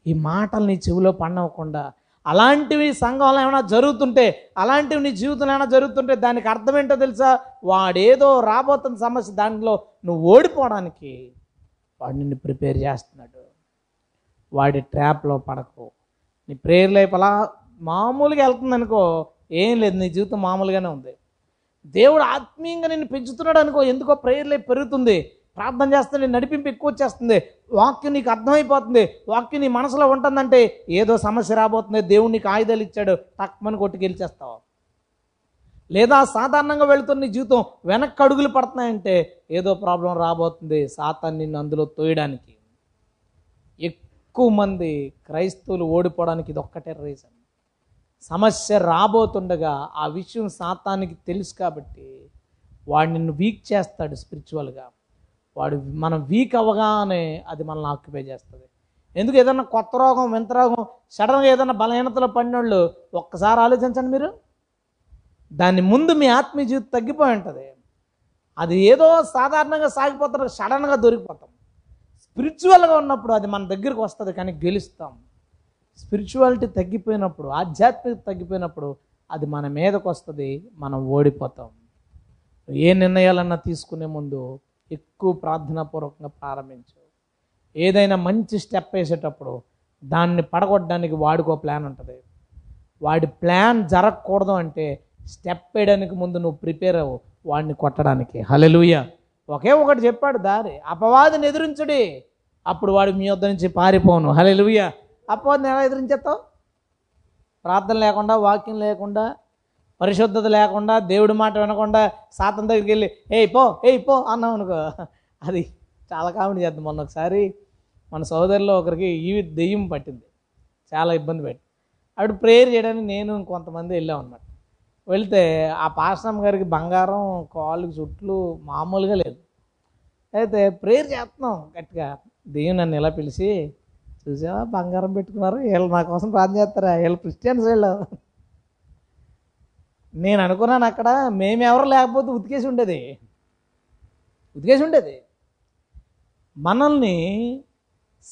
ఈ మాటలు నీ చెవిలో పండవకుండా అలాంటివి సంఘంలో ఏమైనా జరుగుతుంటే అలాంటివి నీ జీవితంలో ఏమైనా జరుగుతుంటే దానికి అర్థం ఏంటో తెలుసా వాడేదో రాబోతున్న సమస్య దాంట్లో నువ్వు ఓడిపోవడానికి వాడు నిన్ను ప్రిపేర్ చేస్తున్నాడు వాడి ట్రాప్లో పడకు నీ ప్రేయర్ లైఫ్ అలా మామూలుగా వెళ్తుంది అనుకో ఏం లేదు నీ జీవితం మామూలుగానే ఉంది దేవుడు ఆత్మీయంగా నిన్ను పెంచుతున్నాడు అనుకో ఎందుకో ప్రేయర్ లైఫ్ పెరుగుతుంది ప్రార్థన చేస్తే నేను నడిపింపు ఎక్కువ వచ్చేస్తుంది వాక్యం నీకు అర్థమైపోతుంది వాక్యం నీ మనసులో ఉంటుందంటే ఏదో సమస్య రాబోతుంది దేవుడు నీకు ఆయుధాలు ఇచ్చాడు తక్కువని కొట్టుకు గెలిచేస్తావు లేదా సాధారణంగా వెళుతున్న జీవితం వెనక్కి అడుగులు పడుతున్నాయంటే ఏదో ప్రాబ్లం రాబోతుంది సాతాన్ని నిన్ను అందులో తోయడానికి ఎక్కువ మంది క్రైస్తవులు ఓడిపోవడానికి ఇది ఒక్కటే రీజన్ సమస్య రాబోతుండగా ఆ విషయం సాతానికి తెలుసు కాబట్టి వాడు నిన్ను వీక్ చేస్తాడు స్పిరిచువల్గా వాడు మనం వీక్ అవగానే అది మనల్ని ఆక్యుపై చేస్తుంది ఎందుకు ఏదైనా కొత్త రోగం వింత రోగం సడన్గా ఏదైనా బలహీనతలో పడినోళ్ళు ఒక్కసారి ఆలోచించండి మీరు దాన్ని ముందు మీ ఆత్మీయ జీవితం తగ్గిపోయి ఉంటుంది అది ఏదో సాధారణంగా సాగిపోతారు సడన్గా దొరికిపోతాం స్పిరిచువల్గా ఉన్నప్పుడు అది మన దగ్గరికి వస్తుంది కానీ గెలుస్తాం స్పిరిచువాలిటీ తగ్గిపోయినప్పుడు ఆధ్యాత్మికత తగ్గిపోయినప్పుడు అది మన మీదకు వస్తుంది మనం ఓడిపోతాం ఏ నిర్ణయాలన్నా తీసుకునే ముందు ఎక్కువ ప్రార్థనాపూర్వకంగా ప్రారంభించు ఏదైనా మంచి స్టెప్ వేసేటప్పుడు దాన్ని పడగొట్టడానికి వాడికో ప్లాన్ ఉంటుంది వాడి ప్లాన్ జరగకూడదు అంటే స్టెప్ వేయడానికి ముందు నువ్వు ప్రిపేర్ అవ్వు వాడిని కొట్టడానికి హలెలుయ ఒకే ఒకటి చెప్పాడు దారి అపవాదిని ఎదురించుడి అప్పుడు వాడు మీ వద్ద నుంచి పారిపోను హలెలుయ అపవాదిని ఎలా ఎదిరించేస్తావు ప్రార్థన లేకుండా వాక్యం లేకుండా పరిశుద్ధత లేకుండా దేవుడి మాట వినకుండా సాతం దగ్గరికి వెళ్ళి ఏ పో ఏ పో అన్నాం అనుకో అది చాలా కామెడీ చేద్దాం మొన్న ఒకసారి మన సోదరులో ఒకరికి ఈ దెయ్యం పట్టింది చాలా ఇబ్బంది పెట్టి ఆవిడ ప్రేయర్ చేయడానికి నేను కొంతమంది వెళ్ళాం అనమాట వెళ్తే ఆ పాశ్రమ్ గారికి బంగారం కాళ్ళు చుట్లు మామూలుగా లేదు అయితే ప్రేయర్ చేస్తున్నాం గట్టిగా దెయ్యం నన్ను ఇలా పిలిచి చూసావా బంగారం పెట్టుకున్నారు వీళ్ళు నా కోసం ప్రార్థన చేస్తారా వీళ్ళు క్రిస్టియన్స్ వీళ్ళు నేను అనుకున్నాను అక్కడ మేమెవరు లేకపోతే ఉతికేసి ఉండేది ఉతికేసి ఉండేది మనల్ని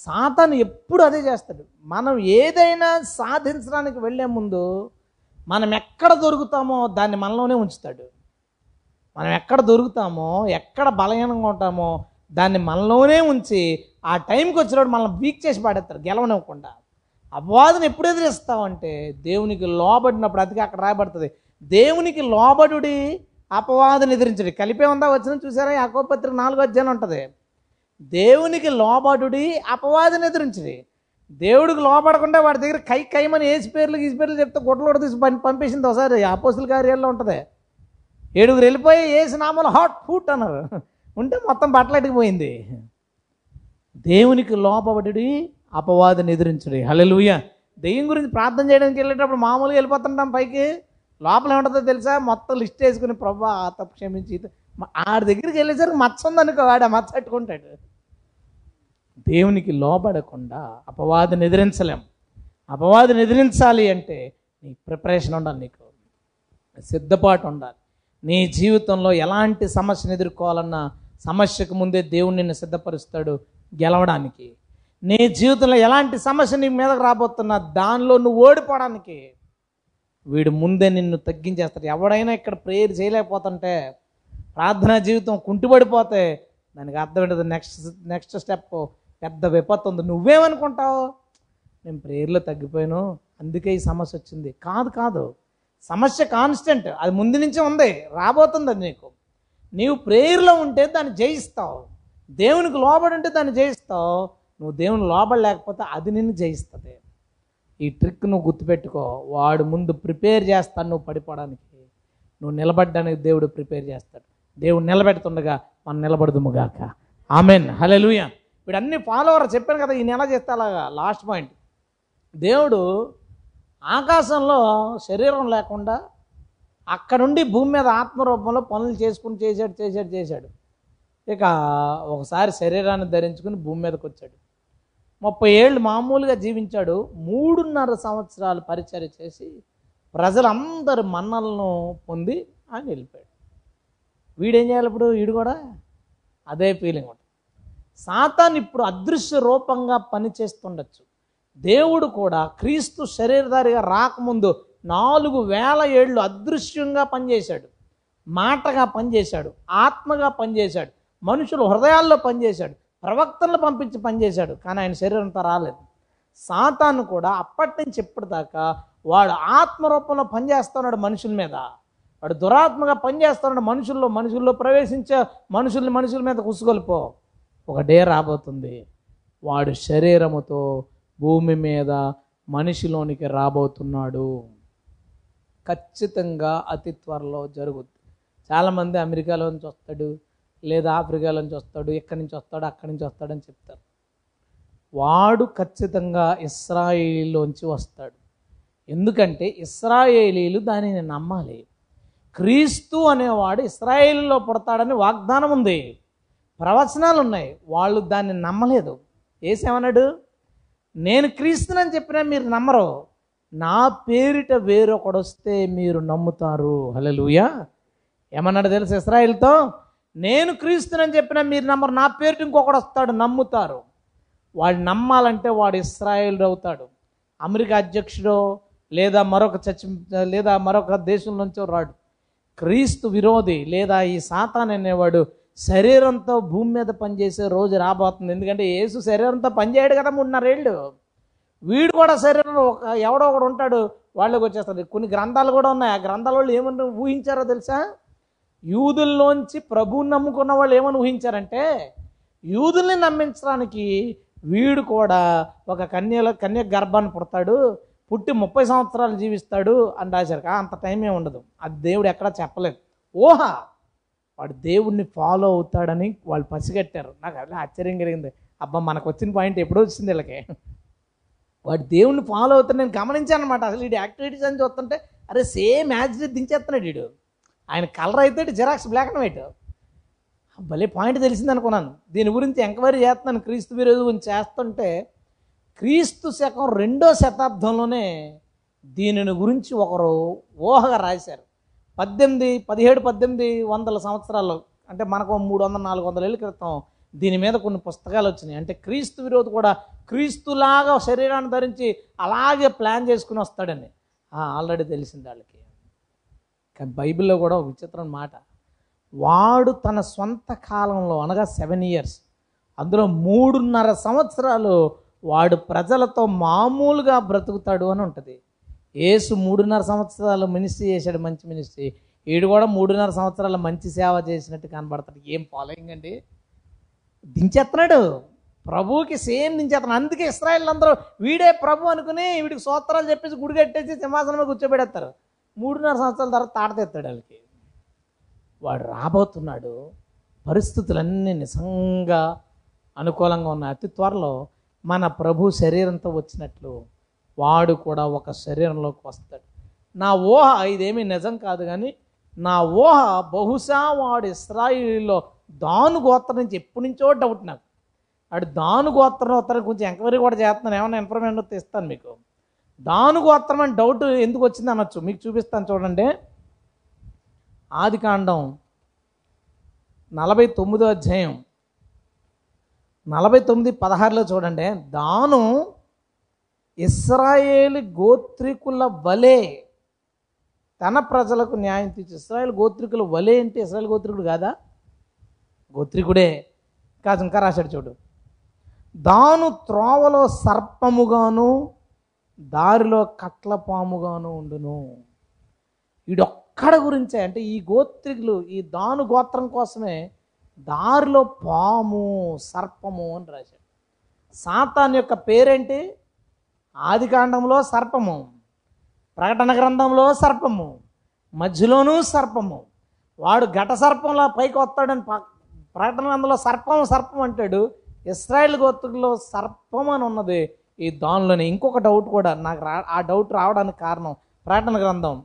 సాతను ఎప్పుడు అదే చేస్తాడు మనం ఏదైనా సాధించడానికి వెళ్ళే ముందు మనం ఎక్కడ దొరుకుతామో దాన్ని మనలోనే ఉంచుతాడు మనం ఎక్కడ దొరుకుతామో ఎక్కడ బలహీనంగా ఉంటామో దాన్ని మనలోనే ఉంచి ఆ టైంకి వచ్చినప్పుడు మనల్ని వీక్ చేసి పాడేస్తారు గెలవనివ్వకుండా అపవాదను ఎప్పుడు ఎదిరిస్తామంటే దేవునికి లోబడినప్పుడు అతికి అక్కడ రాయబడుతుంది దేవునికి లోబడుడి అపవాదం ఎదిరించడు కలిపే ఉందా వచ్చిన చూసారా యాకోపత్రిక నాలుగు అధ్యాయం ఉంటుంది దేవునికి లోబడుడి అపవాదం ఎదిరించడి దేవుడికి లోపడకుండా వాడి దగ్గర కై కైమని ఏసి పేర్లు ఈసి పేర్లు చెప్తే కూడా తీసి పని పంపేసింది ఒకసారి ఆపోసుల కార్యాల్లో ఉంటుంది ఏడుగురు వెళ్ళిపోయి ఏసి నామలు హాట్ ఫుట్ అన్నారు ఉంటే మొత్తం బట్టలటికి పోయింది దేవునికి లోపబడి అపవాదం ఎదిరించడు హలలుయ దెయ్యం గురించి ప్రార్థన చేయడానికి వెళ్ళేటప్పుడు మామూలుగా వెళ్ళిపోతుంటాం పైకి లోపల ఏముంటుందో తెలుసా మొత్తం లిస్ట్ వేసుకుని ప్రభా ఆ తప్పు క్షమించి ఆడి దగ్గరికి వెళ్ళేసరికి మచ్చ ఉందనుకో అనుకో ఆడ మచ్చ అట్టుకుంటాడు దేవునికి లోబడకుండా అపవాదిని ఎదిరించలేం అపవాదిని ఎదిరించాలి అంటే నీ ప్రిపరేషన్ ఉండాలి నీకు సిద్ధపాటు ఉండాలి నీ జీవితంలో ఎలాంటి సమస్యను ఎదుర్కోవాలన్నా సమస్యకు ముందే దేవుని నిన్ను సిద్ధపరుస్తాడు గెలవడానికి నీ జీవితంలో ఎలాంటి సమస్య నీ మీదకు రాబోతున్నా దానిలో నువ్వు ఓడిపోవడానికి వీడు ముందే నిన్ను తగ్గించేస్తాడు ఎవడైనా ఇక్కడ ప్రేయర్ చేయలేకపోతుంటే ప్రార్థనా జీవితం కుంటుపడిపోతే దానికి అర్థం ఏంటది నెక్స్ట్ నెక్స్ట్ స్టెప్ పెద్ద విపత్తు ఉంది నువ్వేమనుకుంటావు నేను ప్రేయర్లో తగ్గిపోయాను అందుకే ఈ సమస్య వచ్చింది కాదు కాదు సమస్య కాన్స్టెంట్ అది ముందు నుంచే ఉంది రాబోతుంది అది నీకు నీవు ప్రేయర్లో ఉంటే దాన్ని జయిస్తావు దేవునికి లోబడి ఉంటే దాన్ని జయిస్తావు నువ్వు దేవుని లోబడలేకపోతే అది నిన్ను జయిస్తుంది ఈ ట్రిక్ నువ్వు గుర్తుపెట్టుకో వాడు ముందు ప్రిపేర్ చేస్తాను నువ్వు పడిపోవడానికి నువ్వు నిలబడ్డానికి దేవుడు ప్రిపేర్ చేస్తాడు దేవుడు నిలబెడుతుండగా మనం నిలబడదుముగాక ఆమెన్ హలే లూయ వీడు అన్ని ఫాలోవర్ చెప్పాను కదా ఈ నెల చేస్తే అలాగా లాస్ట్ పాయింట్ దేవుడు ఆకాశంలో శరీరం లేకుండా అక్కడుండి నుండి భూమి మీద ఆత్మరూపంలో పనులు చేసుకుని చేశాడు చేశాడు చేశాడు ఇక ఒకసారి శరీరాన్ని ధరించుకుని భూమి మీదకి వచ్చాడు ముప్పై ఏళ్ళు మామూలుగా జీవించాడు మూడున్నర సంవత్సరాలు పరిచయం చేసి ప్రజలందరి మన్నలను పొంది ఆయన వెళ్ళిపోయాడు వీడేం చేయాలి ఇప్పుడు వీడు కూడా అదే ఫీలింగ్ ఉంటుంది సాతాన్ ఇప్పుడు అదృశ్య రూపంగా పనిచేస్తుండొచ్చు దేవుడు కూడా క్రీస్తు శరీరధారిగా రాకముందు నాలుగు వేల ఏళ్ళు అదృశ్యంగా పనిచేశాడు మాటగా పనిచేశాడు ఆత్మగా పనిచేశాడు మనుషులు హృదయాల్లో పనిచేశాడు ప్రవక్తలను పంపించి పనిచేశాడు కానీ ఆయన శరీరంతో రాలేదు సాతాను కూడా అప్పటి నుంచి ఇప్పటిదాకా వాడు ఆత్మరూపంలో పనిచేస్తున్నాడు మనుషుల మీద వాడు దురాత్మగా పనిచేస్తున్నాడు మనుషుల్లో మనుషుల్లో ప్రవేశించే మనుషుల్ని మనుషుల మీద కుసుగొలిపో ఒక డే రాబోతుంది వాడు శరీరముతో భూమి మీద మనిషిలోనికి రాబోతున్నాడు ఖచ్చితంగా అతి త్వరలో జరుగుద్ది చాలామంది అమెరికాలో నుంచి వస్తాడు లేదా ఆఫ్రికా నుంచి వస్తాడు ఎక్కడి నుంచి వస్తాడు అక్కడి నుంచి వస్తాడని చెప్తారు వాడు ఖచ్చితంగా ఇస్రాయేలీలోంచి వస్తాడు ఎందుకంటే ఇస్రాయేలీలు దానిని నమ్మాలి క్రీస్తు అనేవాడు ఇస్రాయేల్లో పుడతాడని వాగ్దానం ఉంది ప్రవచనాలు ఉన్నాయి వాళ్ళు దాన్ని నమ్మలేదు ఏసేమన్నాడు నేను క్రీస్తునని చెప్పినా మీరు నమ్మరు నా పేరిట వేరొకడొస్తే మీరు నమ్ముతారు లూయా ఏమన్నాడు తెలుసు ఇస్రాయిల్తో నేను క్రీస్తునని చెప్పిన మీరు నమ్మరు నా పేరుట ఇంకొకడు వస్తాడు నమ్ముతారు వాడు నమ్మాలంటే వాడు ఇస్రాయేల్ అవుతాడు అమెరికా అధ్యక్షుడో లేదా మరొక చచ్చి లేదా మరొక దేశం నుంచో రాడు క్రీస్తు విరోధి లేదా ఈ సాతాన్ అనేవాడు శరీరంతో భూమి మీద పనిచేసే రోజు రాబోతుంది ఎందుకంటే యేసు శరీరంతో పనిచేయడు కదా మూడున్నరేళ్ళు వీడు కూడా శరీరంలో ఒక ఎవడో ఒకడు ఉంటాడు వాళ్ళకి వచ్చేస్తుంది కొన్ని గ్రంథాలు కూడా ఉన్నాయి ఆ గ్రంథాల వాళ్ళు ఏమన్నా ఊహించారో తెలుసా యూదుల్లోంచి ప్రభువుని నమ్ముకున్న వాళ్ళు ఏమని ఊహించారంటే యూదుల్ని నమ్మించడానికి వీడు కూడా ఒక కన్యల కన్య గర్భాన్ని పుడతాడు పుట్టి ముప్పై సంవత్సరాలు జీవిస్తాడు అని రాశారు అంత టైం ఏమి ఉండదు అది దేవుడు ఎక్కడా చెప్పలేదు ఊహ వాడు దేవుణ్ణి ఫాలో అవుతాడని వాళ్ళు పసిగట్టారు నాకు అదే ఆశ్చర్యం కలిగింది అబ్బా మనకు వచ్చిన పాయింట్ ఎప్పుడో వచ్చింది వీళ్ళకి వాడు దేవుణ్ణి ఫాలో అవుతాడు నేను గమనించాను అనమాట అసలు వీడి యాక్టివిటీస్ అని చూస్తుంటే అరే సేమ్ యాజ్ దించేస్తున్నాడు వీడు ఆయన కలర్ అయితే జిరాక్స్ బ్లాక్ అండ్ వైట్ భలే పాయింట్ తెలిసింది అనుకున్నాను దీని గురించి ఎంక్వైరీ చేస్తున్నాను క్రీస్తు విరోధం చేస్తుంటే క్రీస్తు శకం రెండో శతాబ్దంలోనే దీనిని గురించి ఒకరు ఊహగా రాశారు పద్దెనిమిది పదిహేడు పద్దెనిమిది వందల సంవత్సరాలు అంటే మనకు మూడు వందల నాలుగు వందల ఏళ్ళ క్రితం దీని మీద కొన్ని పుస్తకాలు వచ్చినాయి అంటే క్రీస్తు విరోధి కూడా క్రీస్తులాగా శరీరాన్ని ధరించి అలాగే ప్లాన్ చేసుకుని వస్తాడని ఆల్రెడీ తెలిసింది వాళ్ళకి బైబిల్లో కూడా ఒక విచిత్రం మాట వాడు తన సొంత కాలంలో అనగా సెవెన్ ఇయర్స్ అందులో మూడున్నర సంవత్సరాలు వాడు ప్రజలతో మామూలుగా బ్రతుకుతాడు అని ఉంటుంది ఏసు మూడున్నర సంవత్సరాలు మినిస్ట్రీ చేశాడు మంచి మినిస్ట్రీ వీడు కూడా మూడున్నర సంవత్సరాలు మంచి సేవ చేసినట్టు కనబడతాడు ఏం ఫాలోయింగ్ అండి దించేస్తున్నాడు ప్రభువుకి సేమ్ దించేస్తున్నాడు అందుకే ఇస్రాయల్ అందరూ వీడే ప్రభు అనుకుని వీడికి సూత్రాలు చెప్పేసి గుడి కట్టేసి సింహాసనం కూర్చోబెడేస్తారు మూడున్నర సంవత్సరాల తర్వాత తాడతెత్తాడు వాళ్ళకి వాడు రాబోతున్నాడు పరిస్థితులన్నీ నిజంగా అనుకూలంగా ఉన్న అతి త్వరలో మన ప్రభు శరీరంతో వచ్చినట్లు వాడు కూడా ఒక శరీరంలోకి వస్తాడు నా ఊహ ఇదేమీ నిజం కాదు కానీ నా ఊహ బహుశా వాడు ఇస్రాయిల్లో దాను గోత్రం నుంచి ఎప్పటి నుంచో డౌట్ నాకు వాడు దాను గోత్రం ఉత్తరం కొంచెం ఎంక్వైరీ కూడా చేస్తున్నాను ఏమైనా ఇన్ఫర్మేషన్ ఇస్తాను మీకు దాను గోత్రమని డౌట్ ఎందుకు వచ్చింది అనొచ్చు మీకు చూపిస్తాను చూడండి ఆది కాండం నలభై తొమ్మిదో అధ్యాయం నలభై తొమ్మిది పదహారులో చూడండి దాను ఇస్రాయేల్ గోత్రికుల వలే తన ప్రజలకు న్యాయం తీర్చి ఇస్రాయేల్ గోత్రికుల వలే అంటే ఇస్రాయల్ గోత్రికుడు కాదా గోత్రికుడే కాదు ఇంకా రాశాడు చూడు దాను త్రోవలో సర్పముగాను దారిలో కట్ల పాముగాను ఉండును ఈడొక్కడ గురించే అంటే ఈ గోత్రికులు ఈ దాను గోత్రం కోసమే దారిలో పాము సర్పము అని రాశాడు సాతాన్ యొక్క పేరేంటి ఆదికాండంలో సర్పము ప్రకటన గ్రంథంలో సర్పము మధ్యలోనూ సర్పము వాడు ఘట సర్పంలా పైకి వస్తాడని ప్రకటన గ్రంథంలో సర్పం సర్పం అంటాడు ఇస్రాయల్ గోత్రంలో సర్పం అని ఉన్నది ఈ దానిలోనే ఇంకొక డౌట్ కూడా నాకు రా ఆ డౌట్ రావడానికి కారణం ప్రకటన గ్రంథం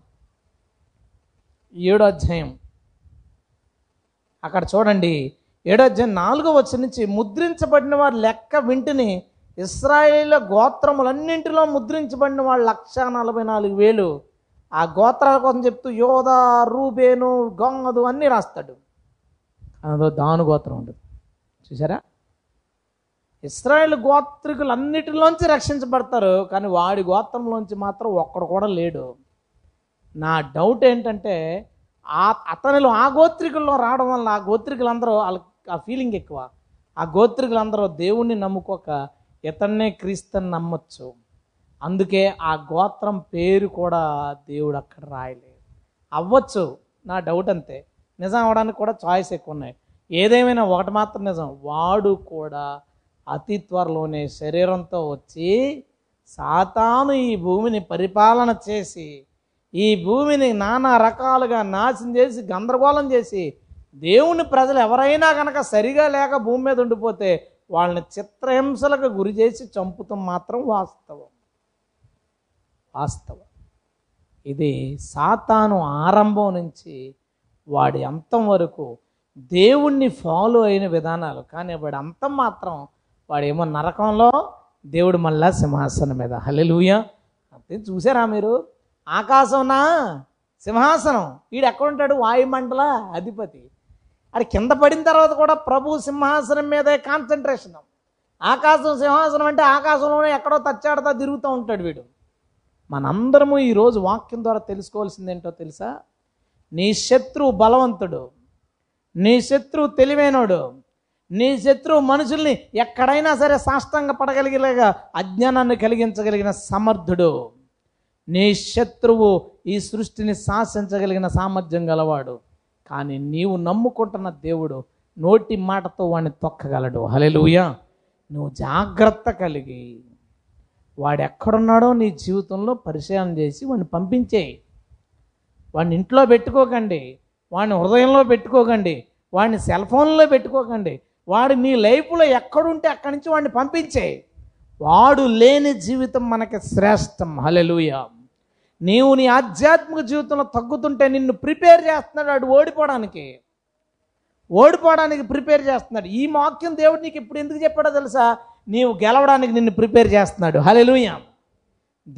ఏడో అధ్యాయం అక్కడ చూడండి ఏడో అధ్యాయం నాలుగో వచ్చి నుంచి ముద్రించబడిన వారి లెక్క వింటిని ఇస్రాయేల్ గోత్రములన్నింటిలో ముద్రించబడిన వాళ్ళు లక్ష నలభై నాలుగు వేలు ఆ గోత్రాల కోసం చెప్తూ యోధ రూబేను గొంగదు అన్నీ రాస్తాడు అదో దాను గోత్రం ఉండదు చూసారా ఇస్రాయల్ గోత్రికులన్నిటిలోంచి రక్షించబడతారు కానీ వాడి గోత్రంలోంచి మాత్రం ఒక్కడు కూడా లేడు నా డౌట్ ఏంటంటే ఆ అతనిలో ఆ గోత్రికుల్లో రావడం వల్ల ఆ గోత్రికులందరూ వాళ్ళకి ఆ ఫీలింగ్ ఎక్కువ ఆ గోత్రికులందరూ దేవుణ్ణి నమ్ముకోక ఇతన్నే క్రీస్తుని నమ్మొచ్చు అందుకే ఆ గోత్రం పేరు కూడా దేవుడు అక్కడ రాయలేదు అవ్వచ్చు నా డౌట్ అంతే నిజం అవడానికి కూడా చాయిస్ ఎక్కువ ఉన్నాయి ఏదేమైనా ఒకటి మాత్రం నిజం వాడు కూడా అతి త్వరలోనే శరీరంతో వచ్చి సాతాను ఈ భూమిని పరిపాలన చేసి ఈ భూమిని నానా రకాలుగా నాశనం చేసి గందరగోళం చేసి దేవుని ప్రజలు ఎవరైనా కనుక సరిగా లేక భూమి మీద ఉండిపోతే వాళ్ళని చిత్రహింసలకు గురి చేసి చంపుతాం మాత్రం వాస్తవం వాస్తవం ఇది సాతాను ఆరంభం నుంచి వాడి అంతం వరకు దేవుణ్ణి ఫాలో అయిన విధానాలు కానీ వాడి అంతం మాత్రం వాడేమో నరకంలో దేవుడు మళ్ళా సింహాసనం మీద హలెలుయ అంతే చూసారా మీరు ఆకాశంనా సింహాసనం వీడు ఎక్కడుంటాడు వాయుమండల అధిపతి అది కింద పడిన తర్వాత కూడా ప్రభు సింహాసనం మీదే కాన్సన్ట్రేషన్ ఆకాశం సింహాసనం అంటే ఆకాశంలోనే ఎక్కడో తచ్చాడతా తిరుగుతూ ఉంటాడు వీడు మనందరము ఈరోజు వాక్యం ద్వారా తెలుసుకోవాల్సింది ఏంటో తెలుసా నీ శత్రువు బలవంతుడు నీ శత్రువు తెలివైనడు నీ శత్రువు మనుషుల్ని ఎక్కడైనా సరే సాష్టంగా పడగలిగేలాగా అజ్ఞానాన్ని కలిగించగలిగిన సమర్థుడు నీ శత్రువు ఈ సృష్టిని శాసించగలిగిన సామర్థ్యం గలవాడు కానీ నీవు నమ్ముకుంటున్న దేవుడు నోటి మాటతో వాడిని తొక్కగలడు హలెలుయా నువ్వు జాగ్రత్త కలిగి వాడు ఎక్కడున్నాడో నీ జీవితంలో పరిచయం చేసి వాడిని పంపించేయి వాడిని ఇంట్లో పెట్టుకోకండి వాడిని హృదయంలో పెట్టుకోకండి వాడిని సెల్ ఫోన్లో పెట్టుకోకండి వాడు నీ లైఫ్లో ఎక్కడుంటే అక్కడి నుంచి వాడిని పంపించే వాడు లేని జీవితం మనకి శ్రేష్టం హలెలుయ నీవు నీ ఆధ్యాత్మిక జీవితంలో తగ్గుతుంటే నిన్ను ప్రిపేర్ చేస్తున్నాడు వాడు ఓడిపోవడానికి ఓడిపోవడానికి ప్రిపేర్ చేస్తున్నాడు ఈ వాక్యం దేవుడు నీకు ఇప్పుడు ఎందుకు చెప్పాడో తెలుసా నీవు గెలవడానికి నిన్ను ప్రిపేర్ చేస్తున్నాడు హలెలుయ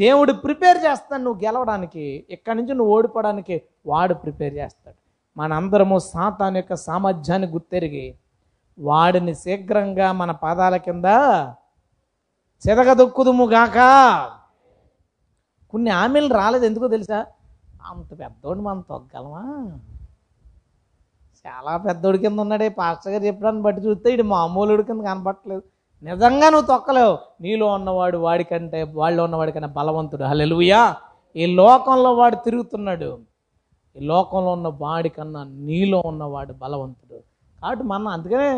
దేవుడు ప్రిపేర్ చేస్తున్నాడు నువ్వు గెలవడానికి ఇక్కడి నుంచి నువ్వు ఓడిపోవడానికి వాడు ప్రిపేర్ చేస్తాడు మనందరము సాతాన్ యొక్క సామర్థ్యాన్ని గుర్తెరిగి వాడిని శీఘ్రంగా మన పాదాల కింద చెదగదొక్కుదుముగాక కొన్ని ఆమెలు రాలేదు ఎందుకో తెలుసా అంత పెద్దోడు మనం తొగ్గలమా చాలా పెద్దోడి కింద ఉన్నాడే పాస్టర్ గారు చెప్పడాన్ని బట్టి చూస్తే ఇది మామూలుడి కింద కనపట్టలేదు నిజంగా నువ్వు తొక్కలేవు నీలో ఉన్నవాడు వాడికంటే వాళ్ళు ఉన్నవాడికన్నా బలవంతుడు హలెలుయా ఈ లోకంలో వాడు తిరుగుతున్నాడు ఈ లోకంలో ఉన్న వాడికన్నా నీలో ఉన్నవాడు బలవంతుడు కాబట్టి మనం అందుకనే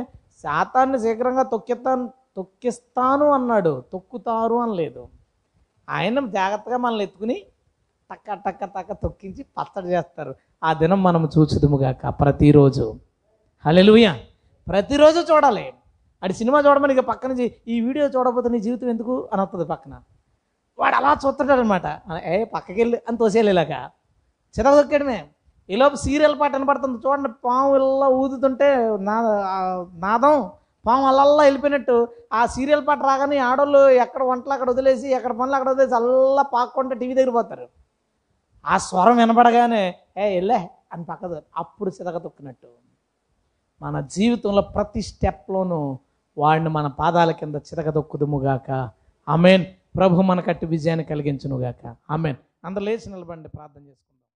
శాతాన్ని శీఘ్రంగా తొక్కిస్తాను తొక్కిస్తాను అన్నాడు తొక్కుతారు అనలేదు ఆయన జాగ్రత్తగా మనల్ని ఎత్తుకుని టక్క టక్క టక్క తొక్కించి పచ్చడి చేస్తారు ఆ దినం మనం చూచుదుముగాక ప్రతిరోజు హలెలుయ ప్రతిరోజు చూడాలి అది సినిమా చూడమని ఇక పక్క నుంచి ఈ వీడియో చూడకపోతే నీ జీవితం ఎందుకు అని వస్తుంది పక్కన వాడు అలా చూస్తాడనమాట ఏ పక్కకి వెళ్ళి అని తోసేయలేలాగా చిరగ తొక్కడమే ఈలోపు సీరియల్ పాట వినపడుతుంది చూడండి పాము ఇలా ఊదుతుంటే నా నాదం పాము అల్లల్లా వెళ్ళిపోయినట్టు ఆ సీరియల్ పాట రాగానే ఆడోళ్ళు ఎక్కడ వంటలు అక్కడ వదిలేసి ఎక్కడ పనులు అక్కడ వదిలేసి అల్లా పాక్కుంటే టీవీ దగ్గర పోతారు ఆ స్వరం వినపడగానే ఏ వెళ్ళే అని పక్కదు అప్పుడు సిరగ తొక్కినట్టు మన జీవితంలో ప్రతి స్టెప్లోనూ వాడిని మన పాదాల కింద చిరగ తొక్కుదుముగాక ఆమెన్ ప్రభు మనకట్టు విజయాన్ని కలిగించునుగాక ఆమెన్ అందరు లేచి నిలబండి ప్రార్థన చేసుకుంటాం